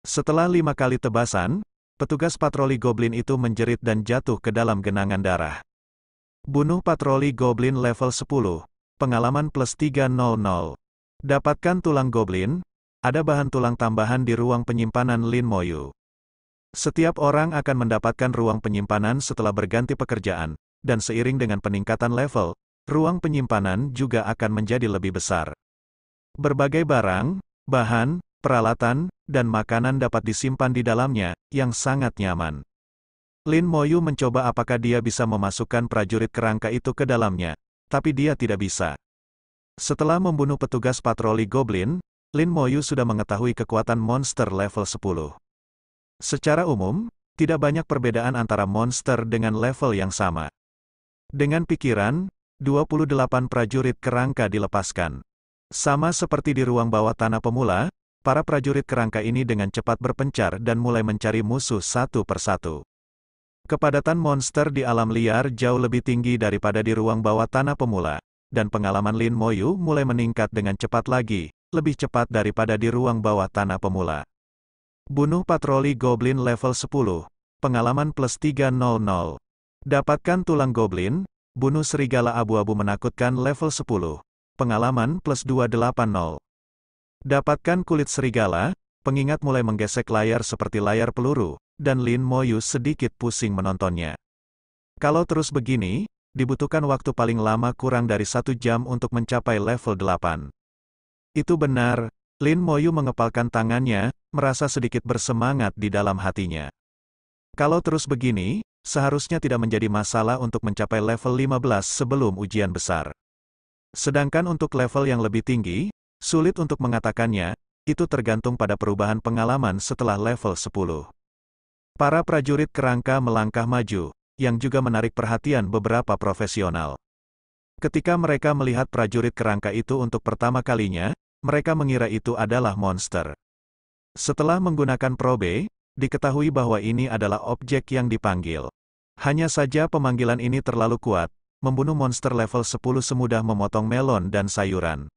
Setelah lima kali tebasan, petugas patroli Goblin itu menjerit dan jatuh ke dalam genangan darah. Bunuh patroli Goblin level 10, pengalaman plus 300. Dapatkan tulang Goblin, ada bahan tulang tambahan di ruang penyimpanan Lin Moyu. Setiap orang akan mendapatkan ruang penyimpanan setelah berganti pekerjaan, dan seiring dengan peningkatan level, ruang penyimpanan juga akan menjadi lebih besar. Berbagai barang, bahan, peralatan, dan makanan dapat disimpan di dalamnya, yang sangat nyaman. Lin Moyu mencoba apakah dia bisa memasukkan prajurit kerangka itu ke dalamnya, tapi dia tidak bisa. Setelah membunuh petugas patroli Goblin, Lin Moyu sudah mengetahui kekuatan monster level 10. Secara umum, tidak banyak perbedaan antara monster dengan level yang sama. Dengan pikiran, 28 prajurit kerangka dilepaskan. Sama seperti di ruang bawah tanah pemula, para prajurit kerangka ini dengan cepat berpencar dan mulai mencari musuh satu persatu. Kepadatan monster di alam liar jauh lebih tinggi daripada di ruang bawah tanah pemula, dan pengalaman Lin Moyu mulai meningkat dengan cepat lagi, lebih cepat daripada di ruang bawah tanah pemula. Bunuh patroli Goblin level 10, pengalaman plus 300. Dapatkan tulang Goblin, bunuh serigala abu-abu menakutkan level 10, pengalaman plus 280. Dapatkan kulit serigala, pengingat mulai menggesek layar seperti layar peluru, dan Lin Moyu sedikit pusing menontonnya. Kalau terus begini, dibutuhkan waktu paling lama kurang dari satu jam untuk mencapai level 8. Itu benar, Lin Moyu mengepalkan tangannya, merasa sedikit bersemangat di dalam hatinya. Kalau terus begini, seharusnya tidak menjadi masalah untuk mencapai level 15 sebelum ujian besar. Sedangkan untuk level yang lebih tinggi, Sulit untuk mengatakannya, itu tergantung pada perubahan pengalaman setelah level 10. Para prajurit kerangka melangkah maju, yang juga menarik perhatian beberapa profesional. Ketika mereka melihat prajurit kerangka itu untuk pertama kalinya, mereka mengira itu adalah monster. Setelah menggunakan probe, diketahui bahwa ini adalah objek yang dipanggil. Hanya saja pemanggilan ini terlalu kuat, membunuh monster level 10 semudah memotong melon dan sayuran.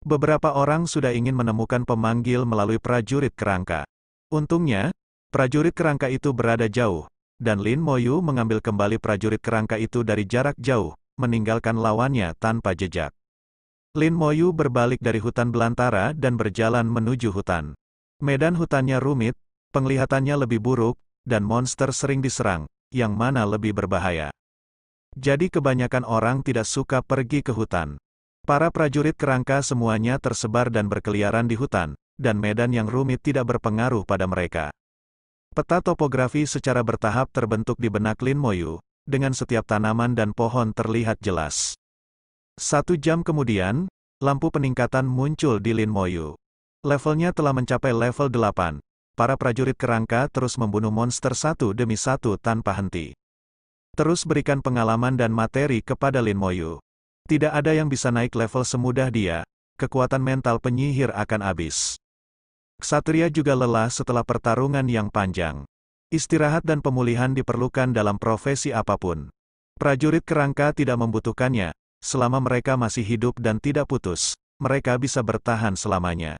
Beberapa orang sudah ingin menemukan pemanggil melalui prajurit kerangka. Untungnya, prajurit kerangka itu berada jauh, dan Lin Moyu mengambil kembali prajurit kerangka itu dari jarak jauh, meninggalkan lawannya tanpa jejak. Lin Moyu berbalik dari hutan belantara dan berjalan menuju hutan. Medan hutannya rumit, penglihatannya lebih buruk, dan monster sering diserang, yang mana lebih berbahaya. Jadi kebanyakan orang tidak suka pergi ke hutan. Para prajurit kerangka semuanya tersebar dan berkeliaran di hutan, dan medan yang rumit tidak berpengaruh pada mereka. Peta topografi secara bertahap terbentuk di benak Lin Moyu, dengan setiap tanaman dan pohon terlihat jelas. Satu jam kemudian, lampu peningkatan muncul di Lin Moyu. Levelnya telah mencapai level 8. Para prajurit kerangka terus membunuh monster satu demi satu tanpa henti. Terus berikan pengalaman dan materi kepada Lin Moyu. Tidak ada yang bisa naik level semudah dia, kekuatan mental penyihir akan habis. Ksatria juga lelah setelah pertarungan yang panjang. Istirahat dan pemulihan diperlukan dalam profesi apapun. Prajurit kerangka tidak membutuhkannya, selama mereka masih hidup dan tidak putus, mereka bisa bertahan selamanya.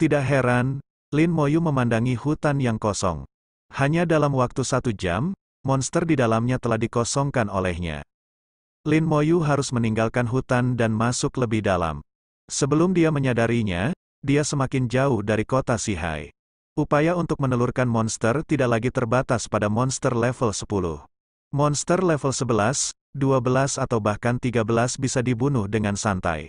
Tidak heran, Lin Moyu memandangi hutan yang kosong. Hanya dalam waktu satu jam, monster di dalamnya telah dikosongkan olehnya. Lin Moyu harus meninggalkan hutan dan masuk lebih dalam. Sebelum dia menyadarinya, dia semakin jauh dari kota Sihai. Upaya untuk menelurkan monster tidak lagi terbatas pada monster level 10. Monster level 11, 12 atau bahkan 13 bisa dibunuh dengan santai.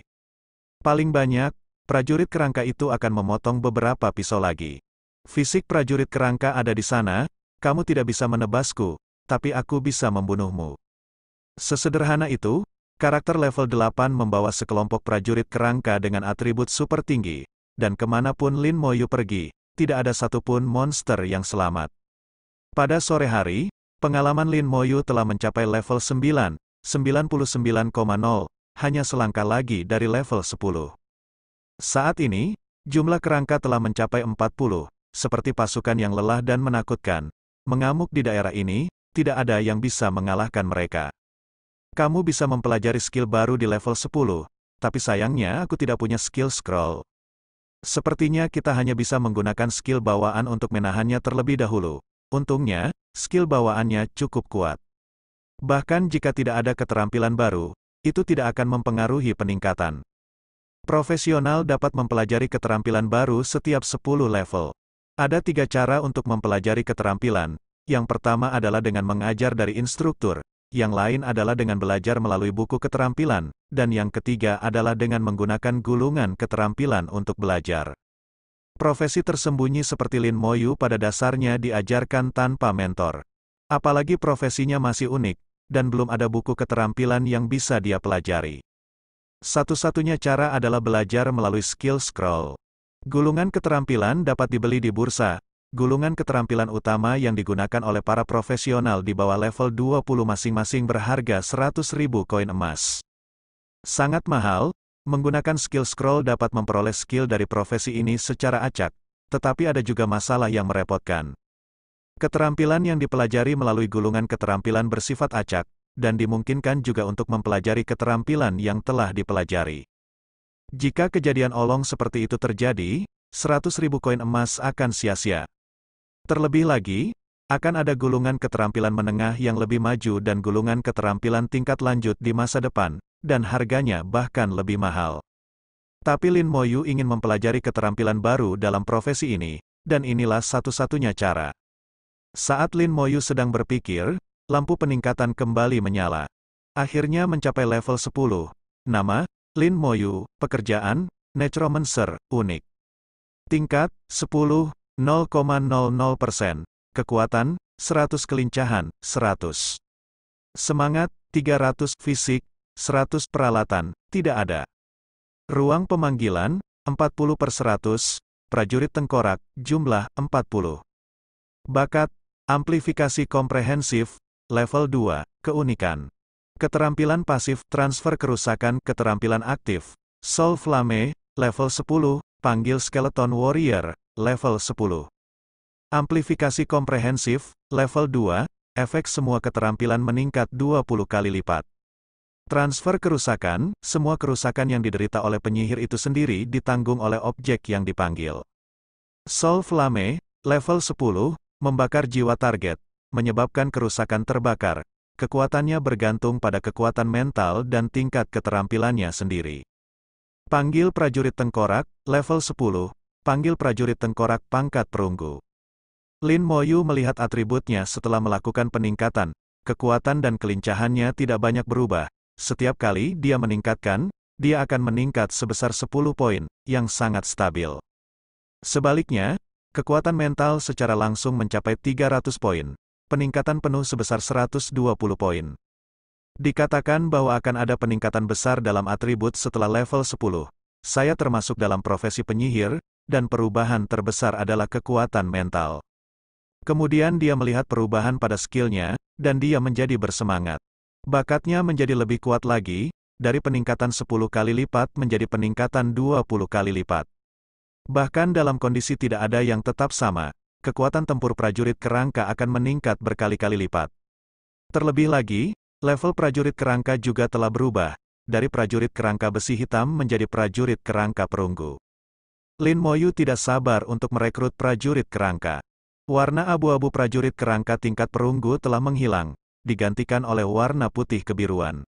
Paling banyak, prajurit kerangka itu akan memotong beberapa pisau lagi. Fisik prajurit kerangka ada di sana, kamu tidak bisa menebasku, tapi aku bisa membunuhmu. Sesederhana itu, karakter level 8 membawa sekelompok prajurit kerangka dengan atribut super tinggi, dan kemanapun Lin Moyu pergi, tidak ada satupun monster yang selamat. Pada sore hari, pengalaman Lin Moyu telah mencapai level 9, 99,0, hanya selangkah lagi dari level 10. Saat ini, jumlah kerangka telah mencapai 40, seperti pasukan yang lelah dan menakutkan, mengamuk di daerah ini, tidak ada yang bisa mengalahkan mereka. Kamu bisa mempelajari skill baru di level 10, tapi sayangnya aku tidak punya skill scroll. Sepertinya kita hanya bisa menggunakan skill bawaan untuk menahannya terlebih dahulu. Untungnya, skill bawaannya cukup kuat. Bahkan jika tidak ada keterampilan baru, itu tidak akan mempengaruhi peningkatan. Profesional dapat mempelajari keterampilan baru setiap 10 level. Ada tiga cara untuk mempelajari keterampilan. Yang pertama adalah dengan mengajar dari instruktur, yang lain adalah dengan belajar melalui buku keterampilan, dan yang ketiga adalah dengan menggunakan gulungan keterampilan untuk belajar. Profesi tersembunyi seperti Lin Moyu pada dasarnya diajarkan tanpa mentor. Apalagi profesinya masih unik, dan belum ada buku keterampilan yang bisa dia pelajari. Satu-satunya cara adalah belajar melalui skill scroll. Gulungan keterampilan dapat dibeli di bursa, Gulungan keterampilan utama yang digunakan oleh para profesional di bawah level 20 masing-masing berharga 100.000 koin emas. Sangat mahal, menggunakan skill scroll dapat memperoleh skill dari profesi ini secara acak, tetapi ada juga masalah yang merepotkan. Keterampilan yang dipelajari melalui gulungan keterampilan bersifat acak, dan dimungkinkan juga untuk mempelajari keterampilan yang telah dipelajari. Jika kejadian olong seperti itu terjadi, 100.000 koin emas akan sia-sia. Terlebih lagi, akan ada gulungan keterampilan menengah yang lebih maju dan gulungan keterampilan tingkat lanjut di masa depan, dan harganya bahkan lebih mahal. Tapi Lin Moyu ingin mempelajari keterampilan baru dalam profesi ini, dan inilah satu-satunya cara. Saat Lin Moyu sedang berpikir, lampu peningkatan kembali menyala. Akhirnya mencapai level 10. Nama, Lin Moyu, pekerjaan, Necromancer, unik. Tingkat, 10, 0,00%, kekuatan, 100 kelincahan, 100. Semangat, 300 fisik, 100 peralatan, tidak ada. Ruang pemanggilan, 40 per 100, prajurit tengkorak, jumlah, 40. Bakat, amplifikasi komprehensif, level 2, keunikan. Keterampilan pasif, transfer kerusakan, keterampilan aktif. Sol Flame, level 10, panggil skeleton warrior, level 10. Amplifikasi komprehensif, level 2, efek semua keterampilan meningkat 20 kali lipat. Transfer kerusakan, semua kerusakan yang diderita oleh penyihir itu sendiri ditanggung oleh objek yang dipanggil. Sol Flame, level 10, membakar jiwa target, menyebabkan kerusakan terbakar. Kekuatannya bergantung pada kekuatan mental dan tingkat keterampilannya sendiri. Panggil prajurit tengkorak, level 10, panggil prajurit tengkorak pangkat perunggu. Lin Moyu melihat atributnya setelah melakukan peningkatan, kekuatan dan kelincahannya tidak banyak berubah. Setiap kali dia meningkatkan, dia akan meningkat sebesar 10 poin, yang sangat stabil. Sebaliknya, kekuatan mental secara langsung mencapai 300 poin, peningkatan penuh sebesar 120 poin. Dikatakan bahwa akan ada peningkatan besar dalam atribut setelah level 10. Saya termasuk dalam profesi penyihir, dan perubahan terbesar adalah kekuatan mental. Kemudian dia melihat perubahan pada skillnya, dan dia menjadi bersemangat. Bakatnya menjadi lebih kuat lagi, dari peningkatan 10 kali lipat menjadi peningkatan 20 kali lipat. Bahkan dalam kondisi tidak ada yang tetap sama, kekuatan tempur prajurit kerangka akan meningkat berkali-kali lipat. Terlebih lagi, level prajurit kerangka juga telah berubah, dari prajurit kerangka besi hitam menjadi prajurit kerangka perunggu. Lin Moyu tidak sabar untuk merekrut prajurit kerangka. Warna abu-abu prajurit kerangka tingkat perunggu telah menghilang, digantikan oleh warna putih kebiruan.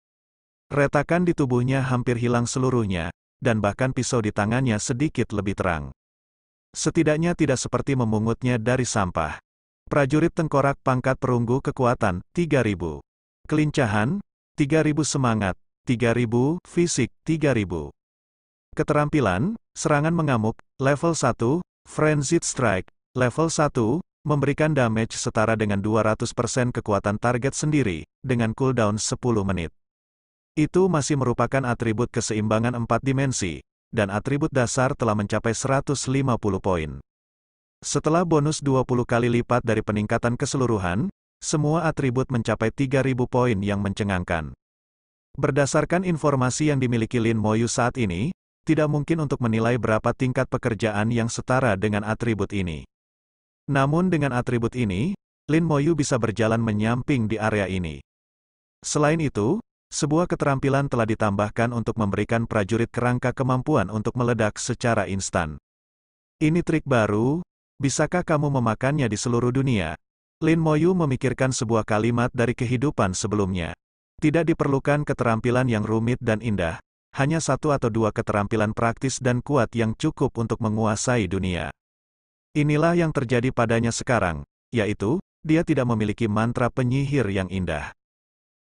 Retakan di tubuhnya hampir hilang seluruhnya, dan bahkan pisau di tangannya sedikit lebih terang. Setidaknya tidak seperti memungutnya dari sampah. Prajurit tengkorak pangkat perunggu kekuatan, 3000. Kelincahan, 3000 semangat, 3000, fisik, 3000. Keterampilan, Serangan mengamuk, level 1, Frenzied Strike, level 1, memberikan damage setara dengan 200% kekuatan target sendiri, dengan cooldown 10 menit. Itu masih merupakan atribut keseimbangan empat dimensi, dan atribut dasar telah mencapai 150 poin. Setelah bonus 20 kali lipat dari peningkatan keseluruhan, semua atribut mencapai 3.000 poin yang mencengangkan. Berdasarkan informasi yang dimiliki Lin Moyu saat ini, tidak mungkin untuk menilai berapa tingkat pekerjaan yang setara dengan atribut ini. Namun dengan atribut ini, Lin Moyu bisa berjalan menyamping di area ini. Selain itu, sebuah keterampilan telah ditambahkan untuk memberikan prajurit kerangka kemampuan untuk meledak secara instan. Ini trik baru, bisakah kamu memakannya di seluruh dunia? Lin Moyu memikirkan sebuah kalimat dari kehidupan sebelumnya. Tidak diperlukan keterampilan yang rumit dan indah, hanya satu atau dua keterampilan praktis dan kuat yang cukup untuk menguasai dunia. Inilah yang terjadi padanya sekarang, yaitu, dia tidak memiliki mantra penyihir yang indah.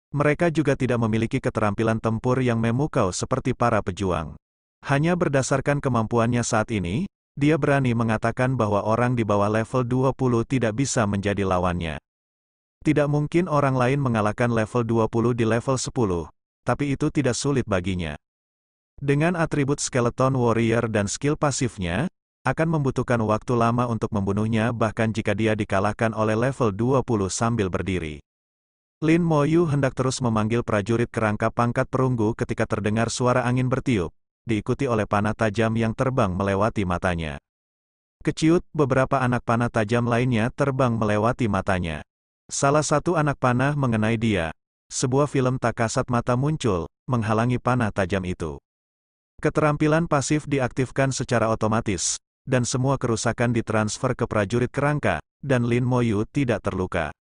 Mereka juga tidak memiliki keterampilan tempur yang memukau seperti para pejuang. Hanya berdasarkan kemampuannya saat ini, dia berani mengatakan bahwa orang di bawah level 20 tidak bisa menjadi lawannya. Tidak mungkin orang lain mengalahkan level 20 di level 10, tapi itu tidak sulit baginya. Dengan atribut skeleton warrior dan skill pasifnya, akan membutuhkan waktu lama untuk membunuhnya bahkan jika dia dikalahkan oleh level 20 sambil berdiri. Lin Moyu hendak terus memanggil prajurit kerangka pangkat perunggu ketika terdengar suara angin bertiup, diikuti oleh panah tajam yang terbang melewati matanya. Keciut, beberapa anak panah tajam lainnya terbang melewati matanya. Salah satu anak panah mengenai dia. Sebuah film tak kasat mata muncul, menghalangi panah tajam itu. Keterampilan pasif diaktifkan secara otomatis, dan semua kerusakan ditransfer ke prajurit kerangka, dan Lin Moyu tidak terluka.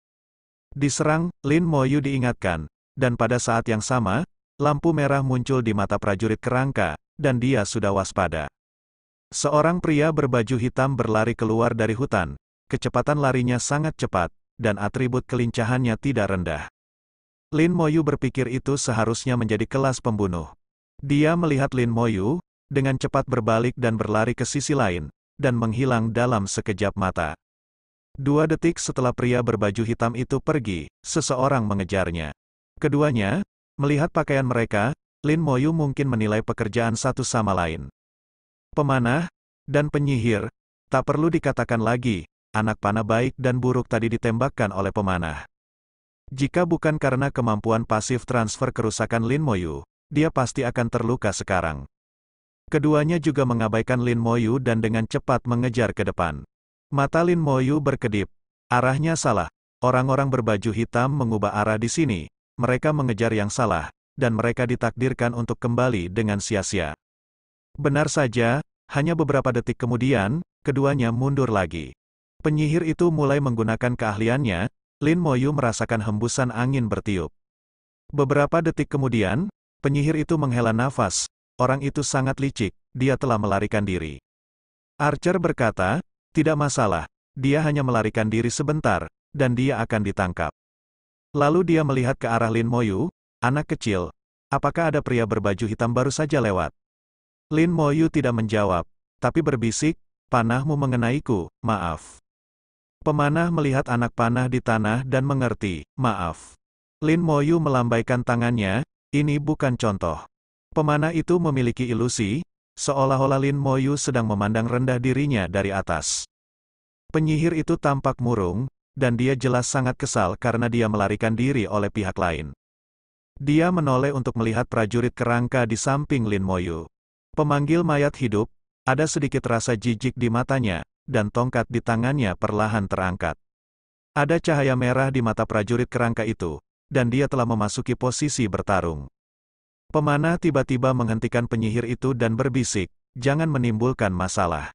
Diserang, Lin Moyu diingatkan, dan pada saat yang sama, lampu merah muncul di mata prajurit kerangka, dan dia sudah waspada. Seorang pria berbaju hitam berlari keluar dari hutan, kecepatan larinya sangat cepat, dan atribut kelincahannya tidak rendah. Lin Moyu berpikir itu seharusnya menjadi kelas pembunuh. Dia melihat Lin Moyu, dengan cepat berbalik dan berlari ke sisi lain, dan menghilang dalam sekejap mata. Dua detik setelah pria berbaju hitam itu pergi, seseorang mengejarnya. Keduanya, melihat pakaian mereka, Lin Moyu mungkin menilai pekerjaan satu sama lain. Pemanah, dan penyihir, tak perlu dikatakan lagi, anak panah baik dan buruk tadi ditembakkan oleh pemanah. Jika bukan karena kemampuan pasif transfer kerusakan Lin Moyu, dia pasti akan terluka sekarang. Keduanya juga mengabaikan Lin Moyu dan dengan cepat mengejar ke depan. Mata Lin Moyu berkedip. Arahnya salah. Orang-orang berbaju hitam mengubah arah di sini. Mereka mengejar yang salah, dan mereka ditakdirkan untuk kembali dengan sia-sia. Benar saja, hanya beberapa detik kemudian, keduanya mundur lagi. Penyihir itu mulai menggunakan keahliannya, Lin Moyu merasakan hembusan angin bertiup. Beberapa detik kemudian, Penyihir itu menghela nafas, orang itu sangat licik, dia telah melarikan diri. Archer berkata, tidak masalah, dia hanya melarikan diri sebentar, dan dia akan ditangkap. Lalu dia melihat ke arah Lin Moyu, anak kecil, apakah ada pria berbaju hitam baru saja lewat? Lin Moyu tidak menjawab, tapi berbisik, panahmu mengenaiku, maaf. Pemanah melihat anak panah di tanah dan mengerti, maaf. Lin Moyu melambaikan tangannya, ini bukan contoh. Pemana itu memiliki ilusi, seolah-olah Lin Moyu sedang memandang rendah dirinya dari atas. Penyihir itu tampak murung, dan dia jelas sangat kesal karena dia melarikan diri oleh pihak lain. Dia menoleh untuk melihat prajurit kerangka di samping Lin Moyu. Pemanggil mayat hidup, ada sedikit rasa jijik di matanya, dan tongkat di tangannya perlahan terangkat. Ada cahaya merah di mata prajurit kerangka itu, dan dia telah memasuki posisi bertarung. Pemanah tiba-tiba menghentikan penyihir itu dan berbisik, jangan menimbulkan masalah.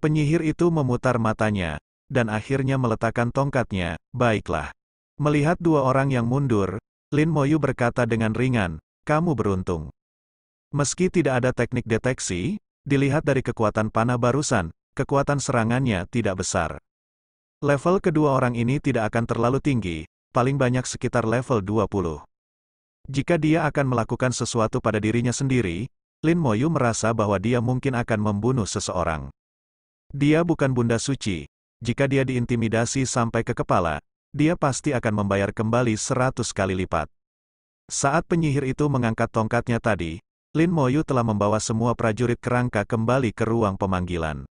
Penyihir itu memutar matanya, dan akhirnya meletakkan tongkatnya, baiklah. Melihat dua orang yang mundur, Lin Moyu berkata dengan ringan, kamu beruntung. Meski tidak ada teknik deteksi, dilihat dari kekuatan panah barusan, kekuatan serangannya tidak besar. Level kedua orang ini tidak akan terlalu tinggi, paling banyak sekitar level 20. Jika dia akan melakukan sesuatu pada dirinya sendiri, Lin Moyu merasa bahwa dia mungkin akan membunuh seseorang. Dia bukan bunda suci. Jika dia diintimidasi sampai ke kepala, dia pasti akan membayar kembali seratus kali lipat. Saat penyihir itu mengangkat tongkatnya tadi, Lin Moyu telah membawa semua prajurit kerangka kembali ke ruang pemanggilan.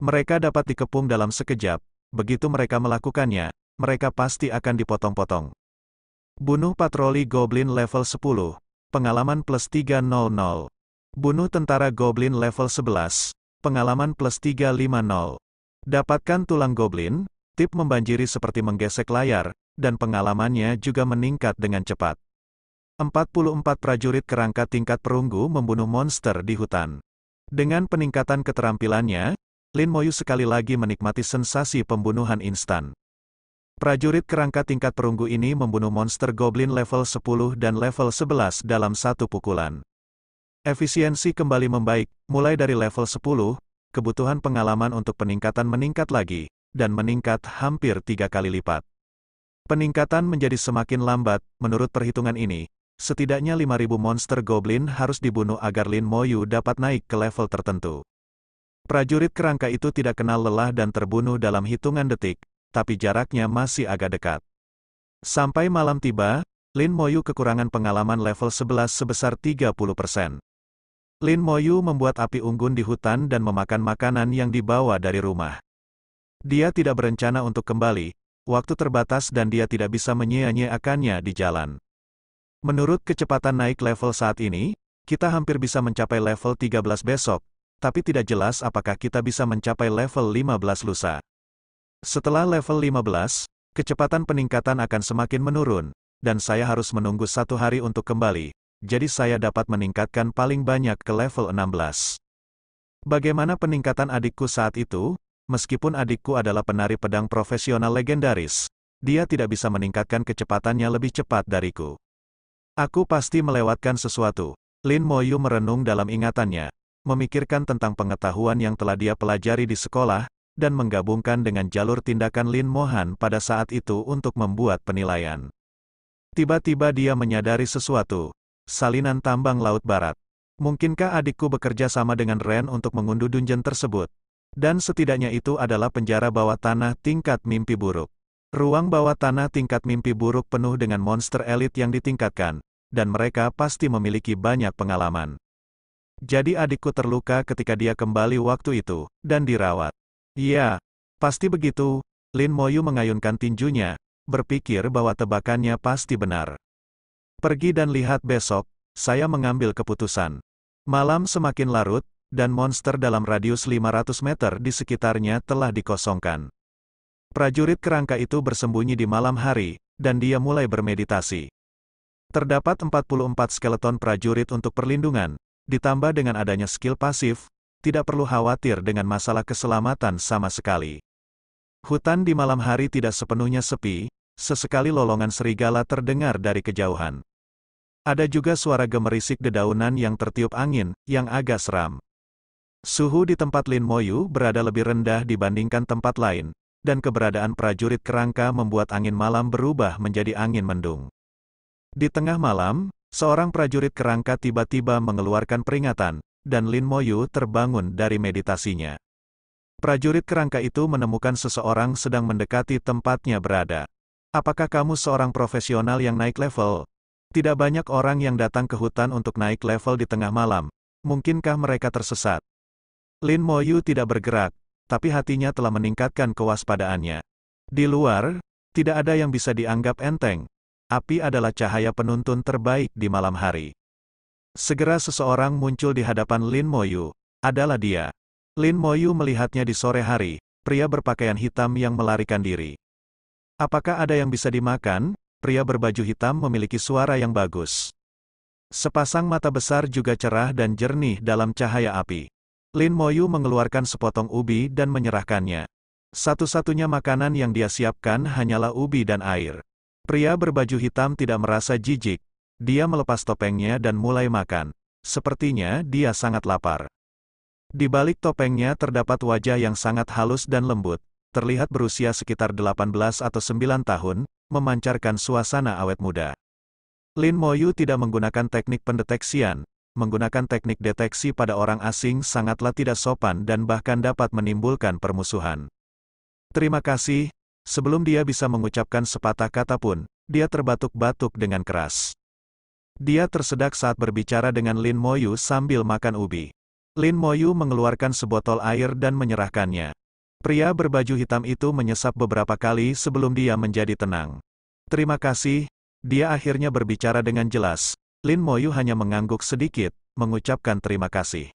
Mereka dapat dikepung dalam sekejap, begitu mereka melakukannya, mereka pasti akan dipotong-potong. Bunuh patroli Goblin level 10, pengalaman plus 300. Bunuh tentara Goblin level 11, pengalaman plus 350. Dapatkan tulang Goblin, tip membanjiri seperti menggesek layar, dan pengalamannya juga meningkat dengan cepat. 44 prajurit kerangka tingkat perunggu membunuh monster di hutan. Dengan peningkatan keterampilannya, Lin Moyu sekali lagi menikmati sensasi pembunuhan instan. Prajurit kerangka tingkat perunggu ini membunuh monster goblin level 10 dan level 11 dalam satu pukulan. Efisiensi kembali membaik, mulai dari level 10, kebutuhan pengalaman untuk peningkatan meningkat lagi, dan meningkat hampir tiga kali lipat. Peningkatan menjadi semakin lambat, menurut perhitungan ini, setidaknya 5.000 monster goblin harus dibunuh agar Lin Moyu dapat naik ke level tertentu. Prajurit kerangka itu tidak kenal lelah dan terbunuh dalam hitungan detik, tapi jaraknya masih agak dekat. Sampai malam tiba, Lin Moyu kekurangan pengalaman level 11 sebesar 30%. Lin Moyu membuat api unggun di hutan dan memakan makanan yang dibawa dari rumah. Dia tidak berencana untuk kembali, waktu terbatas dan dia tidak bisa menyia-nyiakannya di jalan. Menurut kecepatan naik level saat ini, kita hampir bisa mencapai level 13 besok, tapi tidak jelas apakah kita bisa mencapai level 15 lusa. Setelah level 15, kecepatan peningkatan akan semakin menurun, dan saya harus menunggu satu hari untuk kembali, jadi saya dapat meningkatkan paling banyak ke level 16. Bagaimana peningkatan adikku saat itu? Meskipun adikku adalah penari pedang profesional legendaris, dia tidak bisa meningkatkan kecepatannya lebih cepat dariku. Aku pasti melewatkan sesuatu. Lin Moyu merenung dalam ingatannya, memikirkan tentang pengetahuan yang telah dia pelajari di sekolah, dan menggabungkan dengan jalur tindakan Lin Mohan pada saat itu untuk membuat penilaian. Tiba-tiba dia menyadari sesuatu. Salinan tambang Laut Barat. Mungkinkah adikku bekerja sama dengan Ren untuk mengunduh dungeon tersebut? Dan setidaknya itu adalah penjara bawah tanah tingkat mimpi buruk. Ruang bawah tanah tingkat mimpi buruk penuh dengan monster elit yang ditingkatkan, dan mereka pasti memiliki banyak pengalaman. Jadi adikku terluka ketika dia kembali waktu itu, dan dirawat. Iya, pasti begitu, Lin Moyu mengayunkan tinjunya, berpikir bahwa tebakannya pasti benar. Pergi dan lihat besok, saya mengambil keputusan. Malam semakin larut, dan monster dalam radius 500 meter di sekitarnya telah dikosongkan. Prajurit kerangka itu bersembunyi di malam hari, dan dia mulai bermeditasi. Terdapat 44 skeleton prajurit untuk perlindungan, ditambah dengan adanya skill pasif, tidak perlu khawatir dengan masalah keselamatan sama sekali. Hutan di malam hari tidak sepenuhnya sepi, sesekali lolongan serigala terdengar dari kejauhan. Ada juga suara gemerisik dedaunan yang tertiup angin, yang agak seram. Suhu di tempat Lin Moyu berada lebih rendah dibandingkan tempat lain, dan keberadaan prajurit kerangka membuat angin malam berubah menjadi angin mendung. Di tengah malam, seorang prajurit kerangka tiba-tiba mengeluarkan peringatan, dan Lin Moyu terbangun dari meditasinya. Prajurit kerangka itu menemukan seseorang sedang mendekati tempatnya berada. Apakah kamu seorang profesional yang naik level? Tidak banyak orang yang datang ke hutan untuk naik level di tengah malam. Mungkinkah mereka tersesat? Lin Moyu tidak bergerak, tapi hatinya telah meningkatkan kewaspadaannya. Di luar, tidak ada yang bisa dianggap enteng. Api adalah cahaya penuntun terbaik di malam hari. Segera seseorang muncul di hadapan Lin Moyu. Adalah dia. Lin Moyu melihatnya di sore hari, pria berpakaian hitam yang melarikan diri. Apakah ada yang bisa dimakan? Pria berbaju hitam memiliki suara yang bagus. Sepasang mata besar juga cerah dan jernih dalam cahaya api. Lin Moyu mengeluarkan sepotong ubi dan menyerahkannya. Satu-satunya makanan yang dia siapkan hanyalah ubi dan air. Pria berbaju hitam tidak merasa jijik, dia melepas topengnya dan mulai makan. Sepertinya dia sangat lapar. Di balik topengnya terdapat wajah yang sangat halus dan lembut, terlihat berusia sekitar 18 atau 9 tahun, memancarkan suasana awet muda. Lin Moyu tidak menggunakan teknik pendeteksian, menggunakan teknik deteksi pada orang asing sangatlah tidak sopan dan bahkan dapat menimbulkan permusuhan. Terima kasih, sebelum dia bisa mengucapkan sepatah kata pun, dia terbatuk-batuk dengan keras. Dia tersedak saat berbicara dengan Lin Moyu sambil makan ubi. Lin Moyu mengeluarkan sebotol air dan menyerahkannya. Pria berbaju hitam itu menyesap beberapa kali sebelum dia menjadi tenang. Terima kasih, dia akhirnya berbicara dengan jelas. Lin Moyu hanya mengangguk sedikit, mengucapkan terima kasih.